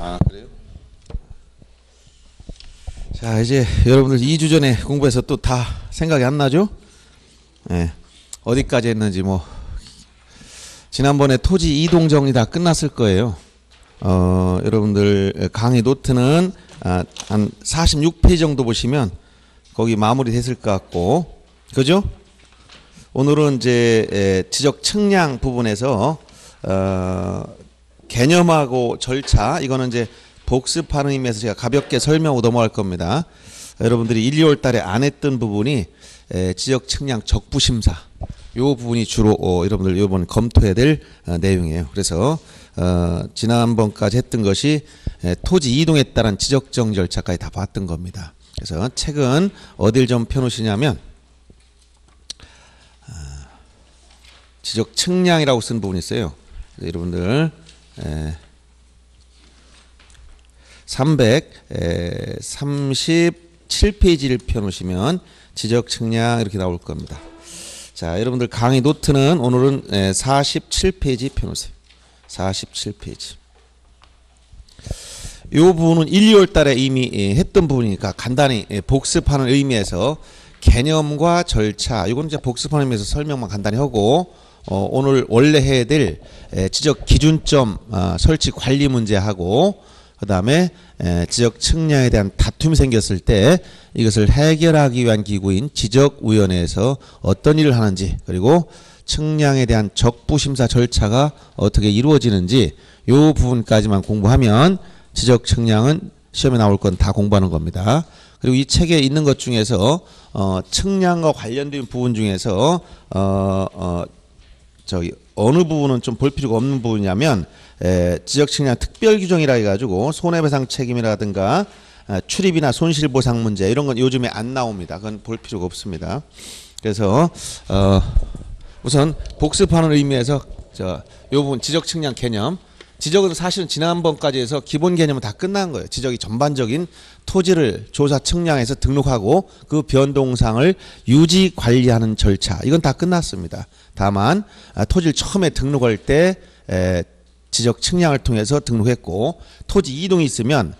아 그래요? 자 이제 여러분들 2주 전에 공부해서 또 다 생각이 안 나죠? 예. 네. 어디까지 했는지 뭐 지난번에 토지 이동 정리 다 끝났을 거예요. 어 여러분들 강의 노트는 아, 한 46페이지 정도 보시면 거기 마무리 됐을 것 같고 그죠? 오늘은 이제 지적 측량 부분에서 어, 개념하고 절차 이거는 이제 복습하는 의미에서 제가 가볍게 설명으로 넘어갈 겁니다. 여러분들이 1, 2월 달에 안 했던 부분이 지역 측량 적부 심사 요 부분이 주로 어, 여러분들 요번 검토해야 될 어, 내용이에요. 그래서 어, 지난번까지 했던 것이 에, 토지 이동에 따른 지적정 절차까지 다 봤던 겁니다. 그래서 책은 어딜 좀 펴놓으시냐면 어, 지적 측량이라고 쓴 부분이 있어요. 여러분들 337페이지를 펴놓으시면 지적 측량 이렇게 나올 겁니다. 자, 여러분들 강의 노트는 오늘은 47페이지 예, 펴놓으세요. 47페이지. 이 부분은 1, 2월 달에 이미 예, 했던 부분이니까 간단히 예, 복습하는 의미에서 개념과 절차, 이건 이제 복습하는 의미에서 설명만 간단히 하고 어, 오늘 원래 해야 될 지적 기준점 어, 설치 관리 문제하고 그 다음에 지적 측량에 대한 다툼이 생겼을 때 이것을 해결하기 위한 기구인 지적위원회에서 어떤 일을 하는지 그리고 측량에 대한 적부심사 절차가 어떻게 이루어지는지 이 부분까지만 공부하면 지적 측량은 시험에 나올 건 다 공부하는 겁니다. 그리고 이 책에 있는 것 중에서 어, 측량과 관련된 부분 중에서 어, 어, 저기 어느 부분은 좀 볼 필요가 없는 부분이냐면 지적 측량 특별 규정이라 해가지고 손해배상 책임이라든가 에, 아, 출입이나 손실 보상 문제 이런 건 요즘에 안 나옵니다. 그건 볼 필요가 없습니다. 그래서 어, 우선 복습하는 의미에서 저요 부분 지적 측량 개념 지적은 사실은 지난번까지 해서 기본 개념은 다 끝난 거예요. 지적이 전반적인 토지를 조사 측량해서 등록하고 그 변동상을 유지 관리하는 절차. 이건 다 끝났습니다. 다만 아, 토지를 처음에 등록할 때 지적 측량을 통해서 등록했고 토지 이동이 있으면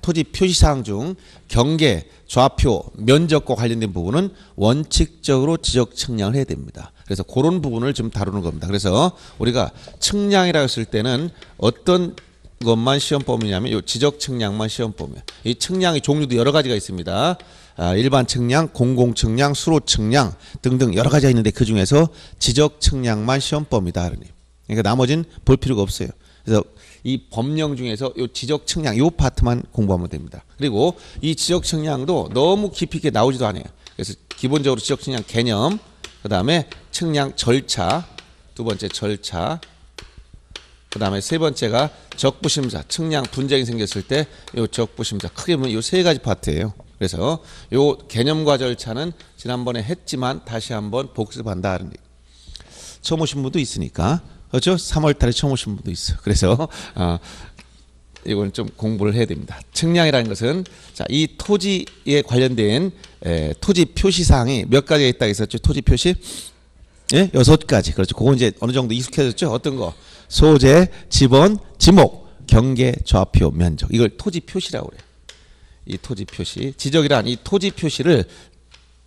토지 표시사항 중 경계 좌표, 면적과 관련된 부분은 원칙적으로 지적 측량을 해야 됩니다. 그래서 그런 부분을 좀 다루는 겁니다. 그래서 우리가 측량이라고 했을 때는 어떤 것만 시험범위냐면 이 지적 측량만 시험범위. 이 측량의 종류도 여러 가지가 있습니다. 아, 일반 측량, 공공 측량, 수로 측량 등등 여러 가지가 있는데 그 중에서 지적 측량만 시험범위다. 그러니 그러니까 나머지는볼 필요가 없어요. 그래서 이 법령 중에서 요 지적 측량 요 파트만 공부하면 됩니다. 그리고 이 지적 측량도 너무 깊이 있게 나오지도 않아요. 그래서 기본적으로 지적 측량 개념, 그다음에 측량 절차, 두 번째 절차, 그다음에 세 번째가 적부심사, 측량 분쟁이 생겼을 때요 적부심사 크게 보면 요세 가지 파트예요. 그래서 요 개념과 절차는 지난번에 했지만 다시 한번 복습한다 하는 처음 오신 분도 있으니까 그렇죠? 3월 달에 처음 오신 분도 있어. 그래서 어, 이건 좀 공부를 해야 됩니다. 측량이라는 것은 자, 이 토지에 관련된 에, 토지 표시 사항이 몇 가지가 있다 했었죠? 토지 표시 예? 여섯 가지. 그렇죠. 그거 이제 어느 정도 익숙해졌죠? 어떤 거? 소재, 지번, 지목, 경계, 좌표, 면적. 이걸 토지 표시라고 그래요. 이 토지 표시. 지적이란 이 토지 표시를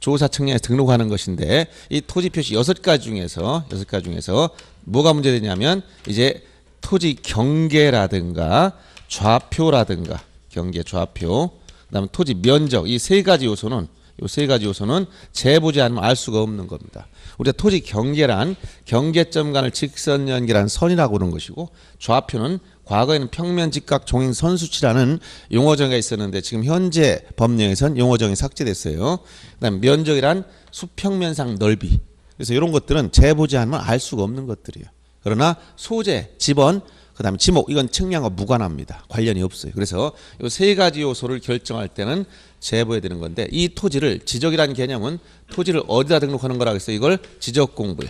조사 측량에 등록하는 것인데 이 토지 표시 여섯 가지 중에서 여섯 가지 중에서 뭐가 문제되냐면 이제 토지 경계라든가 좌표라든가 경계 좌표 그다음에 토지 면적 이 세 가지 요소는 요 세 가지 요소는 재보지 않으면 알 수가 없는 겁니다. 우리가 토지 경계란 경계점 간을 직선 연결한 선이라고 하는 것이고 좌표는 과거에는 평면 직각 종인 선수치라는 용어정의가 있었는데 지금 현재 법령에선 용어정의 삭제됐어요. 그다음 면적이란 수평면상 넓이. 그래서 이런 것들은 재보지 않으면 알 수가 없는 것들이에요. 그러나 소재, 집원, 그다음에 지목 이건 측량과 무관합니다. 관련이 없어요. 그래서 이세 가지 요소를 결정할 때는 재보해야 되는 건데 이 토지를 지적이라는 개념은 토지를 어디다 등록하는 거라 그래서 이걸 지적 공부.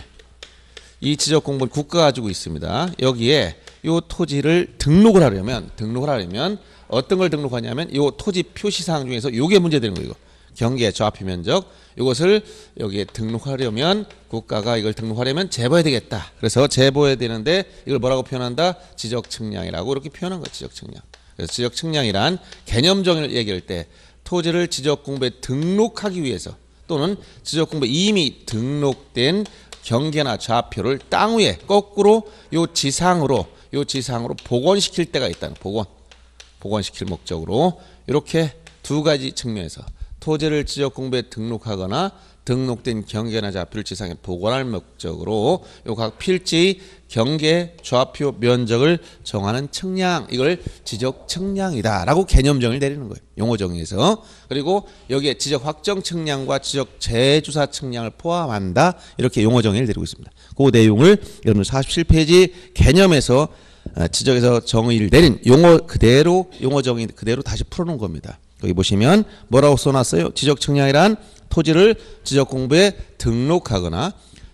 이 지적 공부를 국가가 가지고 있습니다. 여기에 이 토지를 등록을 하려면 등록을 하려면 어떤 걸 등록하냐면 이 토지 표시사항 중에서 이게 문제되는 거예요. 경계 좌표 면적 이것을 여기에 등록하려면 국가가 이걸 등록하려면 제보해야 되겠다. 그래서 제보해야 되는데 이걸 뭐라고 표현한다? 지적 측량이라고 이렇게 표현한 거 지적 측량. 그래서 지적 측량이란 개념 적인 얘기할 때 토지를 지적 공부에 등록하기 위해서 또는 지적 공부에 이미 등록된 경계나 좌표를 땅 위에 거꾸로 요 지상으로 요 지상으로 복원시킬 때가 있다는 복원 복원시킬 목적으로 이렇게 두 가지 측면에서 토지를 지적 공부에 등록하거나 등록된 경계나 좌표를 지상에 보관할 목적으로 요 각 필지 경계 좌표 면적을 정하는 측량 이걸 지적 측량이다라고 개념 정의를 내리는 거예요. 용어 정의에서. 그리고 여기에 지적 확정 측량과 지적 재조사 측량을 포함한다. 이렇게 용어 정의를 내리고 있습니다. 그 내용을 여러분 47페이지 개념에서 아, 지적에서 정의를 내린 용어 그대로 용어 정의 그대로 다시 풀어놓은 겁니다. 여기 보시면 뭐라고 써놨어요? 지적 측량이란 토지를 지적 공부에 등록하거나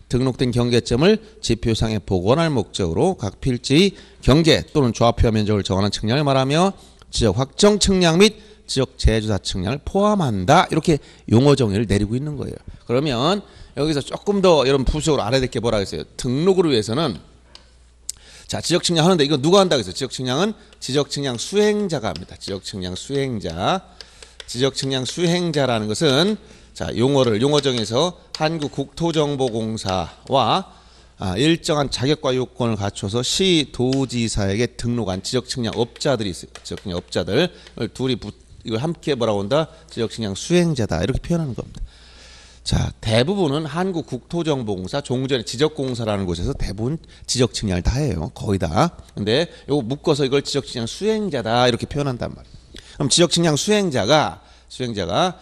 등록된 경계점을 지표상에 복원할 목적으로 각 필지의 경계 또는 좌표 면적을 정하는 측량을 말하며 지적 확정 측량 및지적 재조사 측량을 포함한다. 이렇게 용어 정의를 내리고 있는 거예요. 그러면 여기서 조금 더 여러분 부수적으로 알아야 될 게 뭐라 그랬어요? 등록을 위해서는 자 지적 측량 하는데 이거 누가 한다고 했어요? 지적 측량은 지적 측량 수행자가 합니다. 지적 측량 수행자. 지적 측량 수행자라는 것은 자, 용어를 용어정에서 한국 국토정보공사와 아, 일정한 자격과 요건을 갖춰서 시 도지사에게 등록한 지적측량 업자들이 있어요. 지적측량 업자들 둘이 부, 이걸 함께 뭐라고 한다? 지적측량 수행자다 이렇게 표현하는 겁니다. 자 대부분은 한국 국토정보공사 종전에 지적공사라는 곳에서 대부분 지적측량을 다 해요. 거의 다. 근데 요거 묶어서 이걸 지적측량 수행자다 이렇게 표현한단 말이에요. 그럼 지적측량 수행자가 수행자가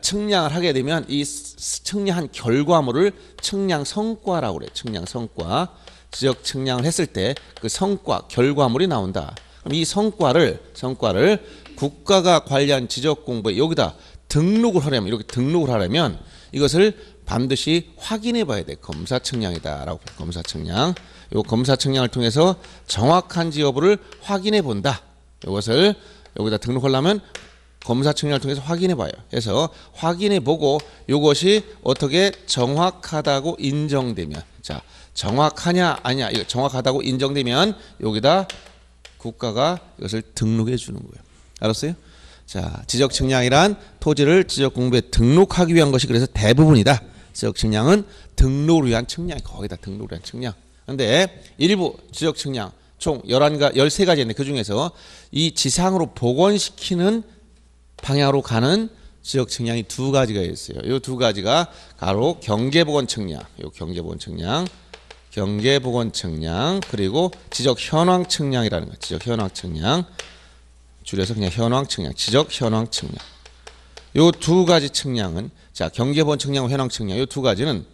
측량을 하게 되면 이 측량한 결과물을 측량 성과라고 그래. 측량 성과. 지역 측량을 했을 때 그 성과 결과물이 나온다. 그럼 이 성과를 성과를 국가가 관리한 지적 공부에 여기다 등록을 하려면 이렇게 등록을 하려면 이것을 반드시 확인해 봐야 돼. 검사 측량이다라고 검사 측량. 요 검사 측량을 통해서 정확한지 여부를 확인해 본다. 이것을 여기다 등록하려면 검사 측량을 통해서 확인해 봐요. 그래서 확인해 보고 이것이 어떻게 정확하다고 인정되면 자 정확하냐 아니야 이거 정확하다고 인정되면 여기다 국가가 이것을 등록해 주는 거예요. 알았어요? 자 지적 측량이란 토지를 지적 공부에 등록하기 위한 것이 그래서 대부분이다. 지적 측량은 등록을 위한 측량 거기다 등록을 위한 측량. 근데 일부 지적 측량 총 열한 가 열세 가지인데 그중에서 이 지상으로 복원시키는 방향으로 가는 지역 측량이 두 가지가 있어요. 이 두 가지가 바로 경계보건 측량, 요 경계보건 측량, 경계보건 측량, 그리고 지적 현황 측량이라는 거. 지적 현황 측량, 줄여서 그냥 현황 측량, 지적 현황 측량. 요두 가지 측량은 자 경계보건 측량, 현황 측량, 요두 가지는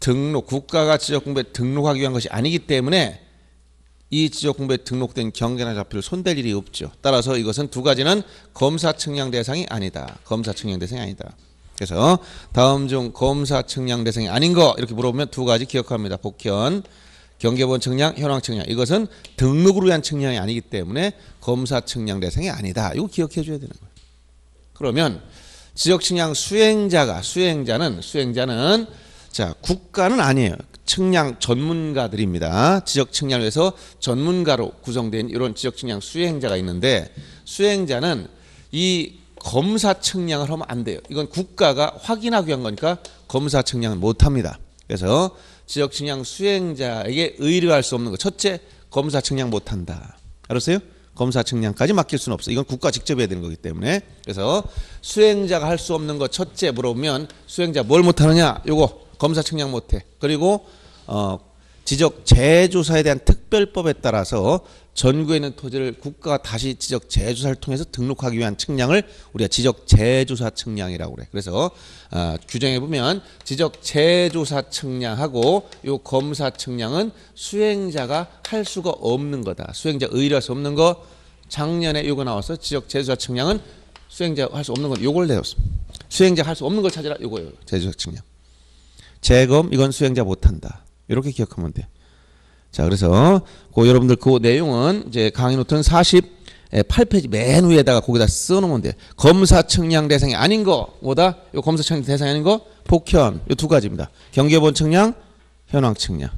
등록 국가가 지적 공부에 등록하기 위한 것이 아니기 때문에 이 지적 공부에 등록된 경계나 좌표를 손댈 일이 없죠. 따라서 이것은 두 가지는 검사 측량 대상이 아니다. 검사 측량 대상이 아니다. 그래서 다음 중 검사 측량 대상이 아닌 거 이렇게 물어보면 두 가지 기억합니다. 복현, 경계본 측량, 현황 측량. 이것은 등록으로 한 측량이 아니기 때문에 검사 측량 대상이 아니다. 이거 기억해 줘야 되는 거예요. 그러면 지적 측량 수행자가 수행자는 수행자는 자, 국가는 아니에요. 측량 전문가들입니다. 지적 측량에서 전문가로 구성된 이런 지적 측량 수행자가 있는데 수행자는 이 검사 측량을 하면 안 돼요. 이건 국가가 확인하기 위한 거니까 검사 측량을못 합니다. 그래서 지적 측량 수행자에게 의뢰할 수 없는 거. 첫째, 검사 측량 못 한다. 알았어요? 검사 측량까지 맡길 수는 없어. 이건 국가 직접 해야 되는 거기 때문에. 그래서 수행자가 할 수 없는 거 첫째 물어보면 수행자 뭘 못 하느냐? 요거 검사 측량 못 해. 그리고 어, 지적 재조사에 대한 특별법에 따라서 전국에 있는 토지를 국가가 다시 지적 재조사를 통해서 등록하기 위한 측량을 우리가 지적 재조사 측량이라고 그래. 그래서 어, 규정해 보면 지적 재조사 측량하고 요 검사 측량은 수행자가 할 수가 없는 거다. 수행자 의뢰할 수 없는 거. 작년에 요거 나와서 지적 재조사 측량은 수행자 할 수 없는 건 요걸 내었어 수행자 할 수 없는 걸 찾으라 요거예요. 재조사 측량. 재검 이건 수행자 못 한다. 이렇게 기억하면 돼. 자, 그래서 그 여러분들 그 내용은 이제 강의 노트는 48페이지 0맨 위에다가 거기다 써놓으면 돼. 검사 측량 대상이 아닌 거 뭐다? 요 검사 측량 대상이 아닌 거 복현 요두 가지입니다. 경계본 측량, 현황 측량.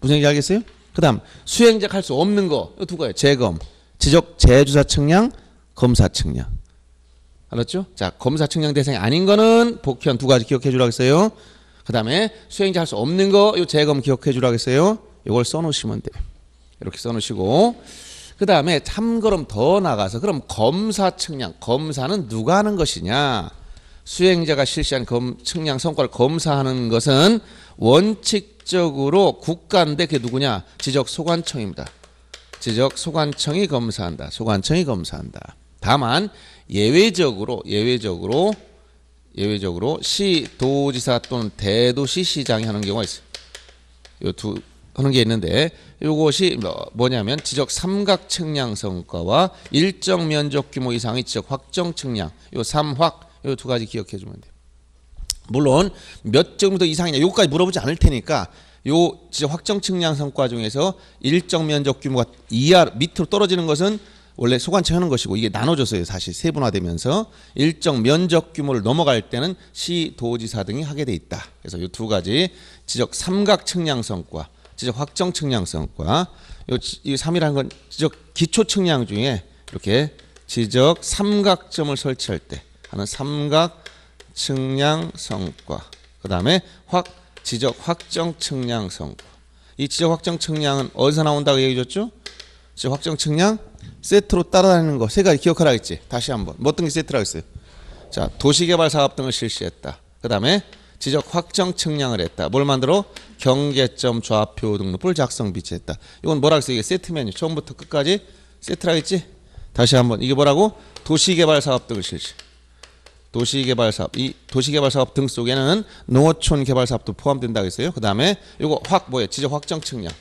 무슨 얘기 알겠어요? 그다음 수행자 할수 없는 거요두 가지 재검, 지적 재주사 측량, 검사 측량. 알았죠? 자, 검사 측량 대상이 아닌 거는 복현 두 가지 기억해 주라고 했어요. 그 다음에 수행자 할 수 없는 거, 요 재검 기억해 주라 하 겠어요? 요걸 써놓으시면 돼요. 이렇게 써놓으시고. 그 다음에 한 걸음 더 나가서, 그럼 검사 측량. 검사는 누가 하는 것이냐? 수행자가 실시한 검, 측량 성과를 검사하는 것은 원칙적으로 국가인데 그게 누구냐? 지적 소관청입니다. 지적 소관청이 검사한다. 소관청이 검사한다. 다만 예외적으로 예외적으로 예외적으로 시 도지사 또는 대도시 시장이 하는 경우가 있어요. 요두 하는 게 있는데 이것이 뭐, 뭐냐면 지적 삼각 측량 성과와 일정 면적 규모 이상의 지적 확정 측량 요 삼확 요 두 가지 기억해 주면 돼요. 물론 몇 정도 이상이냐 요까지 물어보지 않을 테니까 요 지적 확정 측량 성과 중에서 일정 면적 규모가 이하 밑으로 떨어지는 것은 원래 소관청 하는 것이고 이게 나눠져서요 사실 세분화되면서 일정 면적 규모를 넘어갈 때는 시 도지사 등이 하게 돼 있다 그래서 이 두 가지 지적 삼각 측량성과 지적 확정 측량성과 이 3이라는 건 지적 기초 측량 중에 이렇게 지적 삼각점을 설치할 때 하는 삼각 측량 성과 그 다음에 확 지적 확정 측량 성과 이 지적 확정 측량은 어디서 나온다고 얘기해 줬죠? 지적 확정 측량 세트로 따라다니는 거 세 가지 기억하라 했지. 다시 한번. 뭐 어떤 게 세트라고 했어요? 자, 도시개발 사업 등을 실시했다. 그다음에 지적 확정 측량을 했다. 뭘 만들어? 경계점 좌표 등록을 작성 비치했다. 이건 뭐라고 했어요? 이게 세트 메뉴. 처음부터 끝까지 세트라고 했지? 다시 한번. 이게 뭐라고? 도시개발 사업 등을 실시. 도시개발 사업. 이 도시개발 사업 등 속에는 농어촌 개발 사업도 포함된다고 했어요. 그다음에 이거 확 뭐예요? 지적 확정 측량.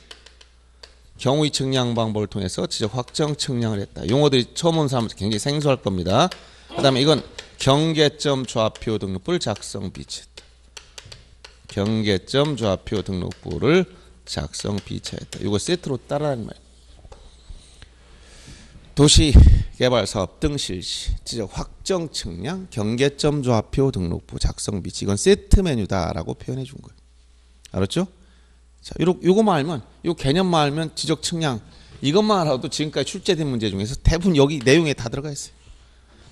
경우의 측량 방법을 통해서 지적 확정 측량을 했다. 용어들이 처음 온 사람은 굉장히 생소할 겁니다. 그 다음에 이건 경계점 좌표 등록부를 작성 비치했다. 경계점 좌표 등록부를 작성 비치했다. 이거 세트로 따라하는 말. 도시 개발 사업 등 실시, 지적 확정 측량, 경계점 좌표 등록부 작성 비치. 이건 세트 메뉴다라고 표현해 준 거예요. 알았죠? 자, 요 요거만 알면, 요 개념만 알면 지적 측량, 이것만 알아도 지금까지 출제된 문제 중에서 대부분 여기 내용에 다 들어가 있어요.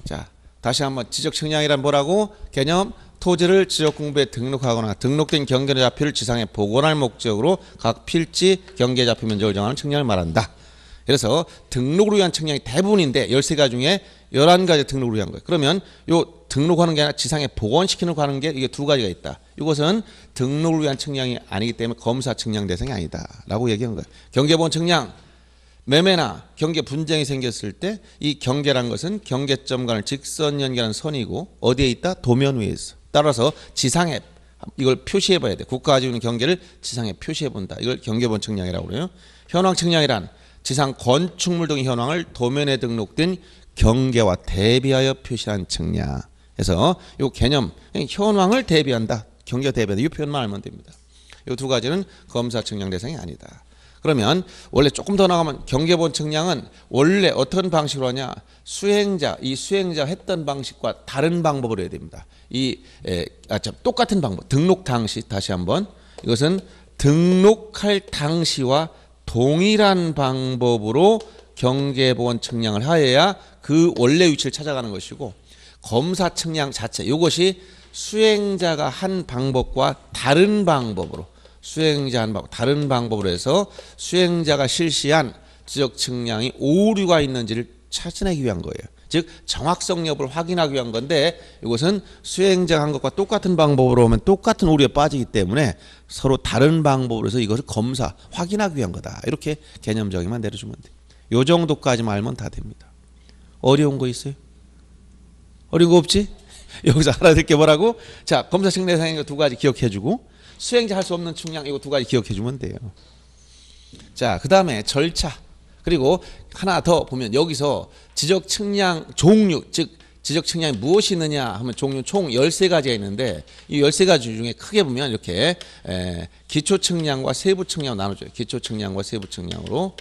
자, 다시 한번 지적 측량이란 뭐라고? 개념, 토지를 지적 공부에 등록하거나 등록된 경계의 좌표를 지상에 복원할 목적으로 각 필지 경계 좌표 면적을 정하는 측량을 말한다. 그래서 등록을 위한 측량이 대부분인데 13가지 중에 11가지 등록을 위한 거예요. 그러면 요 등록하는 게 아니라 지상에 복원시키는 거 하는 게 이게 두 가지가 있다. 이것은 등록을 위한 측량이 아니기 때문에 검사 측량 대상이 아니다라고 얘기한 거예요. 경계보 측량 매매나 경계 분쟁이 생겼을 때 이 경계란 것은 경계점 간을 직선 연결하 선이고 어디에 있다? 도면 위에 있어. 따라서 지상에 이걸 표시해 봐야 돼. 국가 가지고 있는 경계를 지상에 표시해 본다. 이걸 경계본 측량이라고 그래요. 현황 측량이란 지상 건축물 등 현황을 도면에 등록된 경계와 대비하여 표시한 측량. 그래서 이 개념 현황을 대비한다. 경계 대변 이 표현만 알면 됩니다. 이 두 가지는 검사 측량 대상이 아니다. 그러면 원래 조금 더 나가면 경계본 측량은 원래 어떤 방식으로 하냐 수행자 이 수행자 했던 방식과 다른 방법으로 해야 됩니다. 이 아 참 똑같은 방법 등록 당시 다시 한번 이것은 등록할 당시와 동일한 방법으로 경계보 측량을 하여야 그 원래 위치를 찾아가는 것이고 검사 측량 자체 이것이 수행자가 한 방법과 다른 방법으로 수행자 한 방법 다른 방법으로 해서 수행자가 실시한 지적 측량이 오류가 있는지를 찾아내기 위한 거예요. 즉 정확성 여부를 확인하기 위한 건데 이것은 수행자가 한 것과 똑같은 방법으로 오면 똑같은 오류에 빠지기 때문에 서로 다른 방법으로 해서 이것을 검사 확인하기 위한 거다. 이렇게 개념 적인만 내려주면 돼. 요 정도까지만 알면 다 됩니다. 어려운 거 있어요? 어려운 거 없지? 여기서 알아들 게 뭐라고? 자, 검사 측내 상향 이거 두 가지 기억해 주고 수행자 할 수 없는 측량 이거 두 가지 기억해 주면 돼요. 자, 그다음에 절차. 그리고 하나 더 보면 여기서 지적 측량 종류 즉 지적 측량이 무엇이 있느냐 하면 종류 총 13가지가 있는데 이 13가지 중에 크게 보면 이렇게 기초 측량과 세부 측량 나눠줘요. 기초 측량과 세부 측량으로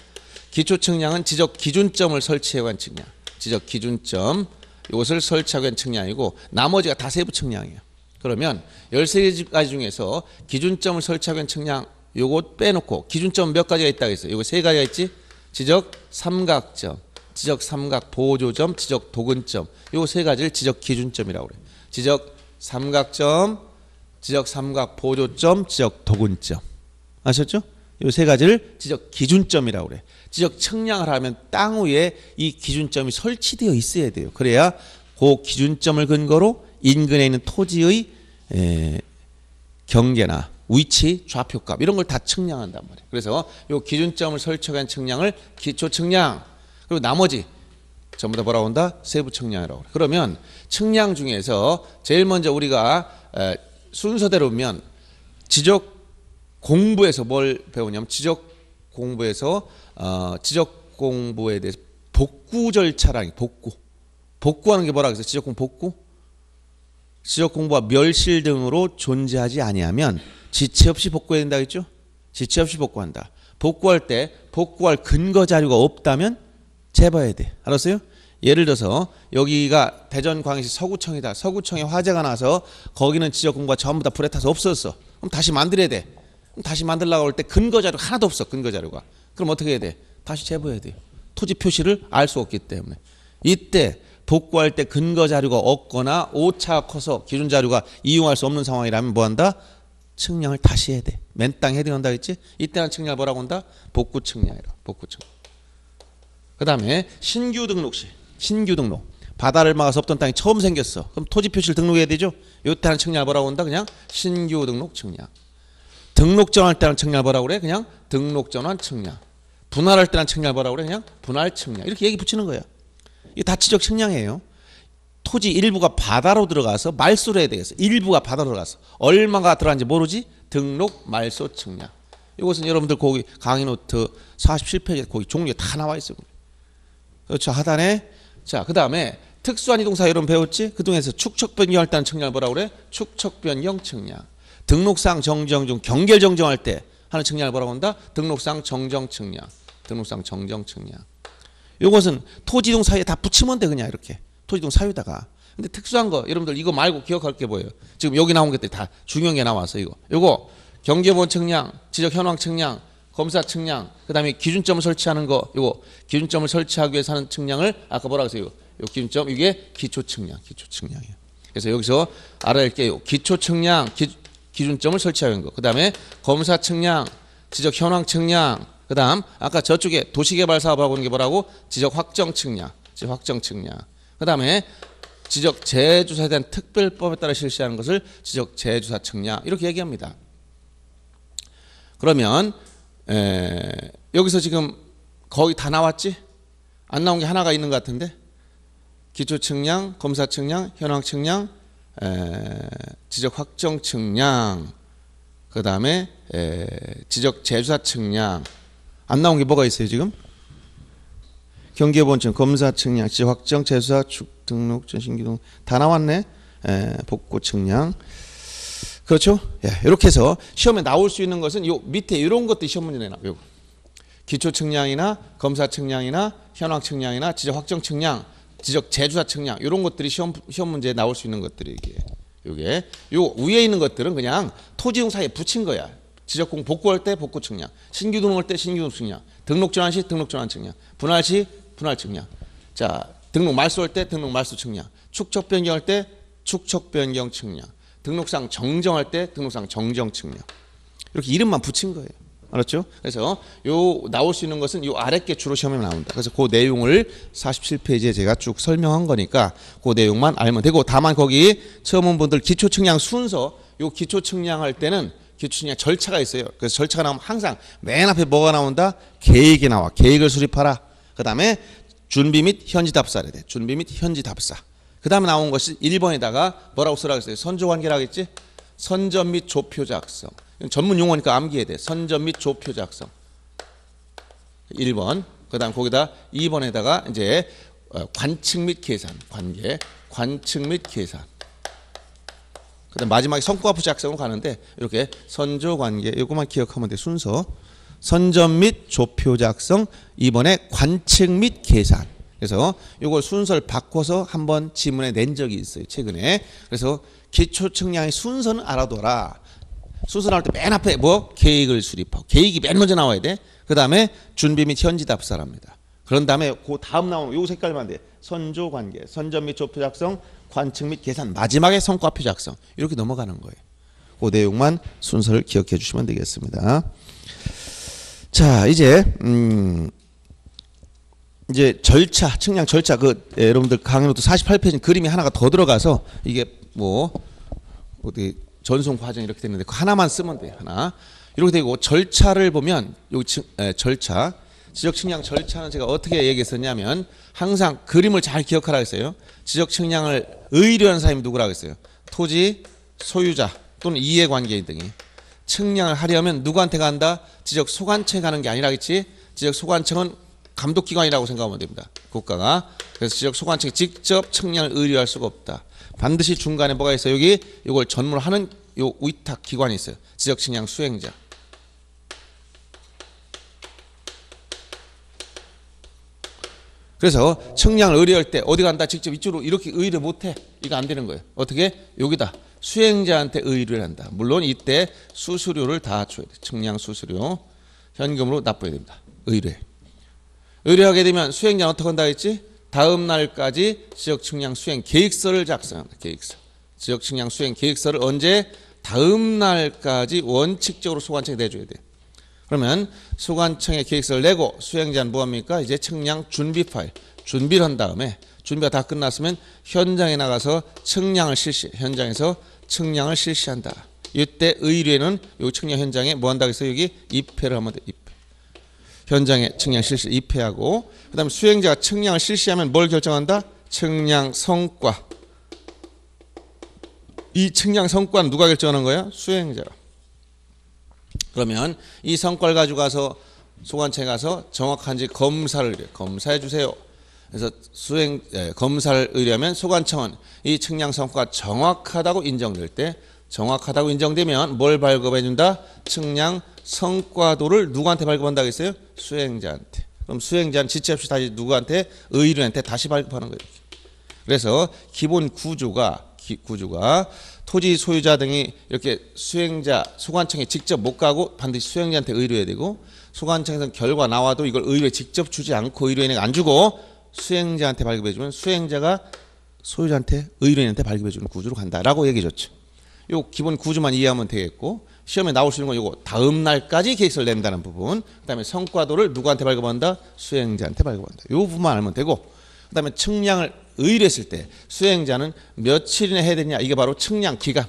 기초 측량은 지적 기준점을 설치해 간 측량. 지적 기준점 이것을 설치하고 측량이고 나머지가 다 세부 측량이에요. 그러면 13가지 중에서 기준점을 설치하고 측량 요거 빼놓고 기준점 몇 가지가 있다고 했어요. 이거세 가지가 있지? 지적 삼각점, 지적 삼각 보조점, 지적 도근점. 요세 가지를 지적 기준점이라고 그래요. 지적 삼각점, 지적 삼각 보조점, 지적 도근점. 아셨죠? 요 세 가지를 지적 기준점이라고 그래. 지적 측량을 하면 땅 위에 이 기준점이 설치되어 있어야 돼요. 그래야 그 기준점을 근거로 인근에 있는 토지의 에, 경계나 위치, 좌표값 이런 걸 다 측량한단 말이에요. 그래서 요 기준점을 설치한 측량을 기초 측량 그리고 나머지 전부 다 뭐라고 한다? 세부 측량이라고 그래. 그러면 측량 중에서 제일 먼저 우리가 에, 순서대로 보면 지적 공부에서 뭘 배우냐면 지적 공부에서 어, 지적 공부에 대해서 복구 절차라니 복구. 복구하는 게 뭐라 그랬어요? 지적 공부 복구? 지적 공부와 멸실 등으로 존재하지 아니하면 지체 없이 복구해야 된다 했죠? 지체 없이 복구한다. 복구할 때 복구할 근거 자료가 없다면 재봐야 돼. 알았어요? 예를 들어서 여기가 대전 광역시 서구청이다. 서구청에 화재가 나서 거기는 지적 공부가 전부 다 불에 타서 없어졌어. 그럼 다시 만들어야 돼. 그럼 다시 만들려고 할 때 근거 자료 하나도 없어. 근거 자료가. 그럼 어떻게 해야 돼? 다시 제보해야 돼요. 토지 표시를 알 수 없기 때문에. 이때 복구할 때 근거 자료가 없거나 오차가 커서 기준 자료가 이용할 수 없는 상황이라면 뭐 한다? 측량을 다시 해야 돼. 맨땅 헤딩한다 했지? 이때는 측량을 뭐라고 한다? 복구 측량이라. 복구 측량. 그다음에 신규 등록 시 신규 등록. 바다를 막아서 없던 땅이 처음 생겼어. 그럼 토지 표시를 등록해야 되죠? 요때는 측량을 뭐라고 한다? 그냥 신규 등록 측량. 등록 전환 때는 측량 뭐라고 그래? 그냥 등록 전환 측량. 분할할 때란 측량을 뭐라고 그래? 그냥 분할 측량. 이렇게 얘기 붙이는 거예요. 이게 다치적 측량이에요. 토지 일부가 바다로 들어가서 말소를 해야 되겠어. 일부가 바다로 들어가서. 얼마가 들어간지 모르지? 등록 말소 측량. 이것은 여러분들 거기 강의 노트 47페이지에 거기 종류 에다 나와 있어요. 그렇죠. 하단에. 자, 그 다음에 특수한 이동사 이런 배웠지? 그중에서 축척 변경할 때는 측량을 뭐라고 그래? 축척 변경 측량. 등록상 정정 중 경결 정정할 때 하는 측량을 뭐라고 한다? 등록상 정정 측량. 등록상 정정측량. 요것은 토지동 사유에 다 붙이면 돼 그냥 이렇게. 토지동 사유다가. 근데 특수한 거 여러분들 이거 말고 기억할 게 뭐예요? 지금 여기 나온 것들 다 중요한 게 나와서 이거. 요거 경계본 측량, 지적 현황 측량, 검사 측량, 그다음에 기준점을 설치하는 거 요거 기준점을 설치하기 위해서 하는 측량을 아까 뭐라그랬어요요 기준점 이게 기초 측량, 기초 측량이에요. 그래서 여기서 알아야 할게요 기초 측량, 기, 기준점을 설치하는 거. 그다음에 검사 측량, 지적 현황 측량, 그 다음 아까 저쪽에 도시개발 사업하고 있는 게 뭐라고? 지적 확정 측량. 지적 확정 측량. 그 다음에 지적 재조사에 대한 특별법에 따라 실시하는 것을 지적 재조사 측량 이렇게 얘기합니다. 그러면 에, 여기서 지금 거의 다 나왔지? 안 나온 게 하나가 있는 것 같은데 기초 측량, 검사 측량, 현황 측량, 에, 지적 확정 측량, 그 다음에 지적 재조사 측량 안 나온 게 뭐가 있어요 지금? 경계본청 검사 측량, 지 확정, 재수사, 축 등록, 전신기동 다 나왔네. 에, 예, 복구 측량. 그렇죠? 예, 이렇게 해서 시험에 나올 수 있는 것은 요 밑에 이런 것들이 시험 문제에 나와요. 기초 측량이나 검사 측량이나 현황 측량이나 지적 확정 측량, 지적 재주사 측량 이런 것들이 시험 시험 문제에 나올 수 있는 것들이 이게 요게 요 위에 있는 것들은 그냥 토지용 사에 붙인 거야. 지적공 복구할 때 복구 측량, 신규 등록할 때 신규 등록 측량, 등록 전환 시 등록 전환 측량, 분할 시 분할 측량. 자, 등록 말소할 때 등록 말소 측량, 축척 변경할 때 축척 변경 측량, 등록상 정정할 때 등록상 정정 측량. 이렇게 이름만 붙인 거예요. 알았죠? 그래서 요 나올 수 있는 것은 요아래게 주로 시험에 나온다. 그래서 그 내용을 47페이지에 제가 쭉 설명한 거니까 그 내용만 알면 되고 다만 거기 처음 온 분들 기초 측량 순서 요 기초 측량할 때는 기초추진이 절차가 있어요. 그래서 절차가 나오면 항상 맨 앞에 뭐가 나온다? 계획이 나와. 계획을 수립하라. 그 다음에 준비 및 현지 답사래 돼. 준비 및 현지 답사. 그 다음에 나온 것이 1번에다가 뭐라고 쓰라고 했어요? 선조관계라고 했지? 선전 및 조표 작성. 전문 용어니까 암기해야 돼. 선전 및 조표 작성. 1번. 그 다음 거기다 2번에다가 이제 관측 및 계산. 관계. 관측 및 계산. 그다음 마지막에 성과부지 학생으로 가는데 이렇게 선조 관계 이것만 기억하면 돼 순서 선전 및 조표 작성 이번에 관측 및 계산 그래서 이걸 순서를 바꿔서 한번 지문에 낸 적이 있어요 최근에 그래서 기초 측량의 순서는 알아둬라 순서 나올 때 맨 앞에 뭐 계획을 수립하고 계획이 맨 먼저 나와야 돼 그다음에 준비 및 현지 답사랍니다 그런 다음에 그 다음 나오는 요 색깔만 돼 선조 관계 선전 및 조표 작성 관측 및 계산 마지막에 성과표 작성 이렇게 넘어가는 거예요. 그 내용만 순서를 기억해 주시면 되겠습니다. 자 이제 음 이제 절차 측량 절차 그 예, 여러분들 강의로도 48페이지 그림이 하나가 더 들어가서 이게 뭐 어디 전송 과정 이렇게 되는데 그 하나만 쓰면 돼 하나 이렇게 되고 절차를 보면 여 예, 절차 지적 측량 절차는 제가 어떻게 얘기했었냐면 항상 그림을 잘 기억하라 했어요. 지적 측량을 의뢰한 사람이 누구라고 했어요? 토지 소유자 또는 이해관계인 등이 측량을 하려면 누구한테 간다? 지적 소관청에 가는 게 아니라겠지? 지적 소관청은 감독기관이라고 생각하면 됩니다. 국가가. 그래서 지적 소관청이 직접 측량을 의뢰할 수가 없다. 반드시 중간에 뭐가 있어요? 여기 이걸 전문하는 요 위탁 기관이 있어요. 지적 측량 수행자. 그래서 청량 을 의뢰할 때 어디 간다 직접 이쪽으로 이렇게 의뢰 못해 이거 안 되는 거예요 어떻게 여기다 수행자한테 의뢰를 한다 물론 이때 수수료를 다 줘야 돼 청량 수수료 현금으로 납부해야 됩니다 의뢰 의뢰하게 되면 수행자 는 어떻게 한다 했지 다음 날까지 지역 측량 수행 계획서를 작성한다 계획서 지역 측량 수행 계획서를 언제 다음 날까지 원칙적으로 소관청에 내줘야 돼 그러면 소관청에 계획서를 내고 수행자는 뭐합니까? 이제 측량 준비 파일 준비를 한 다음에 준비가 다 끝났으면 현장에 나가서 측량을 실시 현장에서 측량을 실시한다. 이때 의뢰는 요 측량 현장에 뭐 한다고 했어 여기 입회를 하면 돼. 입회. 현장에 측량 실시 입회하고 그다음에 수행자가 측량을 실시하면 뭘 결정한다? 측량 성과. 이 측량 성과는 누가 결정하는 거야? 수행자가. 그러면 이 성과를 가지고 가서 소관청에 가서 정확한지 검사를 의뢰, 검사해 주세요. 그래서 수행 예, 검사를 의뢰하면 소관청은 이 측량 성과 정확하다고 인정될 때 정확하다고 인정되면 뭘 발급해 준다? 측량 성과도를 누구한테 발급한다고 했어요? 수행자한테. 그럼 수행자는 지체 없이 다시 누구한테? 의뢰한테 다시 발급하는 거예요. 그래서 기본 구조가 기, 구조가 토지 소유자 등이 이렇게 수행자 소관청에 직접 못 가고 반드시 수행자한테 의뢰해야 되고 소관청에서 결과 나와도 이걸 의뢰 직접 주지 않고 의뢰인에게 안 주고 수행자한테 발급해 주면 수행자가 소유자한테 의뢰인한테 발급해 주는 구조로 간다라고 얘기해 줬죠. 요 기본 구조만 이해하면 되겠고 시험에 나올 수 있는 건 요거 다음 날까지 계획서를 낸다는 부분 그다음에 성과도를 누구한테 발급한다 수행자한테 발급한다 요 부분만 알면 되고 그다음에 측량을 의뢰했을 때 수행자는 며칠이나 해야 되냐 이게 바로 측량 기간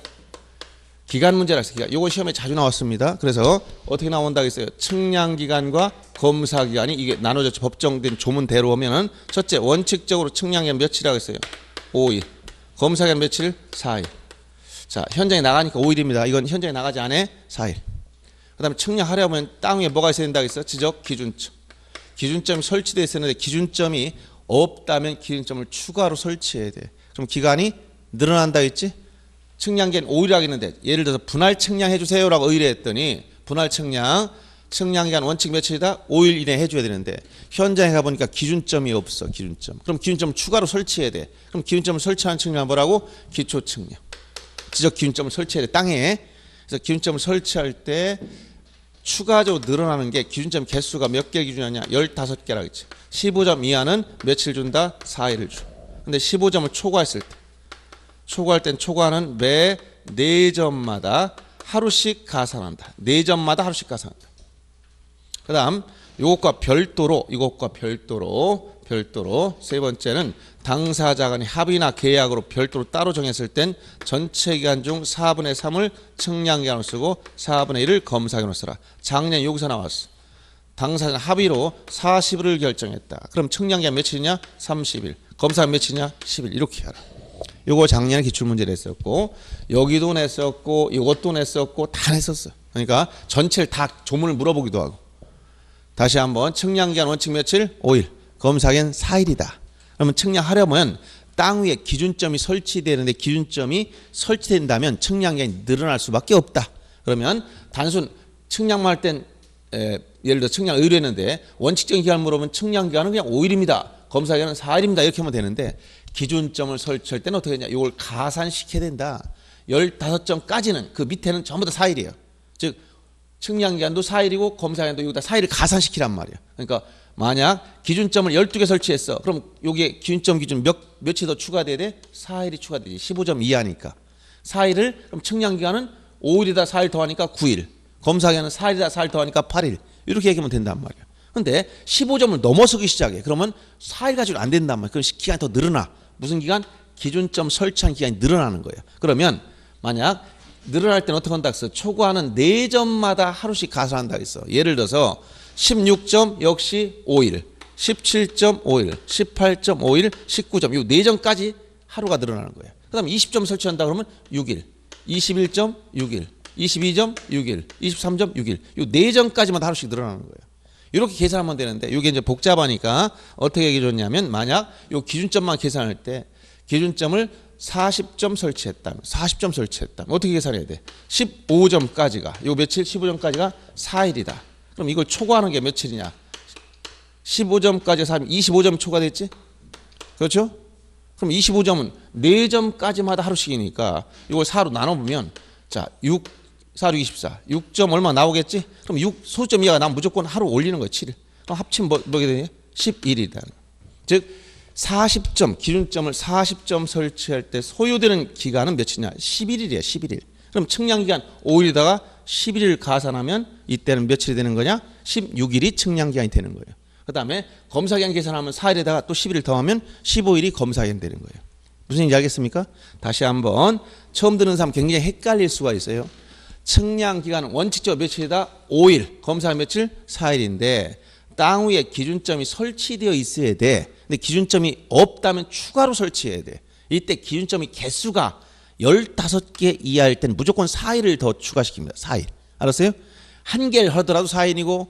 기간 문제라 했어요. 기간. 요거 시험에 자주 나왔습니다. 그래서 어떻게 나온다고 했어요? 측량 기간과 검사 기간이 이게 나눠져서 법정된 조문대로 오면은 첫째 원칙적으로 측량 기간 며칠이라고 했어요. 5일. 검사 기간 며칠? 4일. 자, 현장에 나가니까 5일입니다. 이건 현장에 나가지 않아 4일. 그다음에 측량하려면 땅 위에 뭐가 있어야 된다고 했어? 지적 기준점. 기준점이 설치되어 있었는데 기준점이 없다면 기준점을 추가로 설치해야 돼. 그럼 기간이 늘어난다 했지? 측량계는 오일하겠는데 예를 들어서 분할 측량해 주세요라고 의뢰했더니 분할 측량 측량 기간 원칙 며칠이다? 5일 이내 해줘야 되는데 현장에 가보니까 기준점이 없어 기준점 그럼 기준점 추가로 설치해야 돼 그럼 기준점을 설치하는 측량 뭐라고? 기초 측량 지적 기준점을 설치해야 돼 땅에 그래서 기준점을 설치할 때 추가적으로 늘어나는 게 기준점 개수가 몇 개 기준이냐 15개라 그랬지 15점 이하는 며칠 준다 4일을 줘 근데 15점을 초과했을 때 초과할 땐 초과는 매 4점마다 하루씩 가산한다 4점마다 하루씩 가산한다 그 다음 이것과 별도로 이것과 별도로 별도로 세 번째는 당사자 간의 합의나 계약으로 별도로 따로 정했을 땐 전체 기간 중 4분의 3을 측량기간으로 쓰고 4분의 1을 검사기간으로 쓰라. 작년 여기서 나왔어. 당사자 합의로 40일을 결정했다. 그럼 측량기간 며칠이냐? 30일. 검사기간 며칠이냐? 10일. 이렇게 하라. 요거 작년에 기출문제 냈었고 여기도 냈었고 이것도 냈었고 다 냈었어. 그러니까 전체를 다 조문을 물어보기도 하고 다시 한번 측량기간 원칙 며칠? 5일. 검사기간 4일이다. 그러면 측량하려면 땅 위에 기준점이 설치되는데 기준점이 설치된다면 측량량이 늘어날 수밖에 없다. 그러면 단순 측량만 할 땐 예를 들어 측량 의뢰했는데 원칙적인 기간을 물어보면 측량 기간은 그냥 5일입니다. 검사 기간은 4일입니다. 이렇게 하면 되는데 기준점을 설치할 때는 어떻게 되냐. 이걸 가산시켜야 된다. 15점까지는 그 밑에는 전부 다 4일이에요. 즉 측량 기간도 4일이고 검사 기간도 이거 다 4일을 가산시키란 말이에요. 그러니까 만약 기준점을 12개 설치했어. 그럼 여기에 기준점 기준 몇, 며칠 더 추가돼야 돼? 4일이 추가되지. 15점 이하니까. 4일을 그럼 측량 기간은 5일이다 4일 더하니까 9일. 검사 기간은 4일이다 4일 더하니까 8일. 이렇게 얘기하면 된단 말이야. 근데 15점을 넘어서기 시작해. 그러면 4일 가지고 안 된단 말이야. 그럼 기간이 더 늘어나. 무슨 기간? 기준점 설치한 기간이 늘어나는 거예요. 그러면 만약 늘어날 때는 어떻게 한다 했어? 초과하는 4점마다 하루씩 가산한다 했어. 예를 들어서 16점 역시 5일, 17.5일, 18.5일, 19점 이 4점까지 하루가 늘어나는 거예요. 그 다음에 20점 설치한다 그러면 6일, 21.6일, 점 22.6일, 점 23.6일 점이 4점까지만 하루씩 늘어나는 거예요. 이렇게 계산하면 되는데 이게 이제 복잡하니까 어떻게 얘기해 줬냐면 만약 이 기준점만 계산할 때 기준점을 40점 설치했다면 40점 설치했다면 어떻게 계산해야 돼? 15점까지가 요 며칠 15점까지가 4일이다. 그럼 이걸 초과하는 게 며칠이냐? 15점까지 해서 25점 초과됐지? 그렇죠? 그럼 25점은 4점까지마다 하루씩이니까 이걸 4로 나눠보면 자, 6, 4, 6, 24. 6점 얼마 나오겠지? 그럼 6, 소점 이하가 나면 무조건 하루 올리는 거야 7일. 그럼 합치면 뭐, 뭐게 되냐? 11일이라는 즉 40점, 기준점을 40점 설치할 때 소요되는 기간은 며칠이냐? 11일이야, 11일. 그럼 측량기간 5일에다가 11일 가산하면 이때는 며칠이 되는 거냐? 16일이 측량기간이 되는 거예요. 그 다음에 검사기간 계산하면 4일에다가 또 10일 더하면 15일이 검사기한 되는 거예요. 무슨 얘기 하겠습니까? 다시 한번 처음 듣는 사람 굉장히 헷갈릴 수가 있어요. 측량기간은 원칙적으로 며칠이다? 5일, 검사 며칠? 4일인데 땅 위에 기준점이 설치되어 있어야 돼. 근데 기준점이 없다면 추가로 설치해야 돼. 이때 기준점이 개수가 15개 이하일 땐 무조건 4일을 더 추가시킵니다. 4일. 알았어요? 한 개를 하더라도 4일이고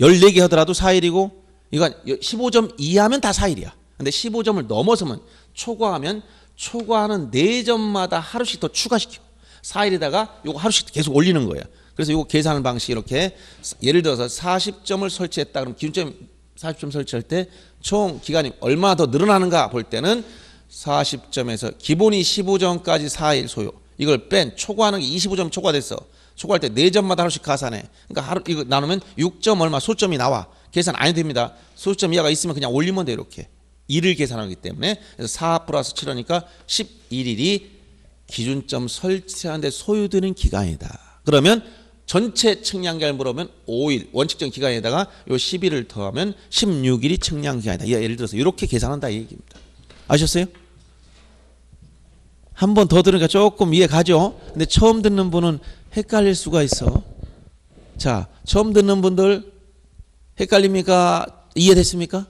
14개 하더라도 4일이고 이건 15점 이하면 다 4일이야. 근데 15점을 넘어서면 초과하면 초과하는 4점마다 하루씩 더 추가시켜. 4일에다가 요거 하루씩 계속 올리는 거예요. 그래서 요거 계산하는 방식이 이렇게 예를 들어서 40점을 설치했다 그럼 기준점 40점 설치할 때 총 기간이 얼마 더 늘어나는가 볼 때는 40점에서 기본이 15점까지 4일 소요. 이걸 뺀 초과하는 게 25점 초과됐어. 소구할 때 4점마다 하나씩 가산해. 그러니까 하루 이거 나누면 6점 얼마 소점이 나와. 계산 안 해도 됩니다. 소점 이하가 있으면 그냥 올리면 돼 이렇게. 1을 계산하기 때문에 그래서 4 플러스 7하니까 11일이 기준점 설치하는데 소요되는 기간이다. 그러면 전체 측량기간을 물어보면 5일 원칙적인 기간에다가 요 10일을 더하면 16일이 측량기간이다. 예, 예를 들어서 이렇게 계산한다 이 얘기입니다. 아셨어요? 한번더 들으니까 조금 이해 가죠? 근데 처음 듣는 분은 헷갈릴 수가 있어. 자, 처음 듣는 분들 헷갈립니까? 이해됐습니까?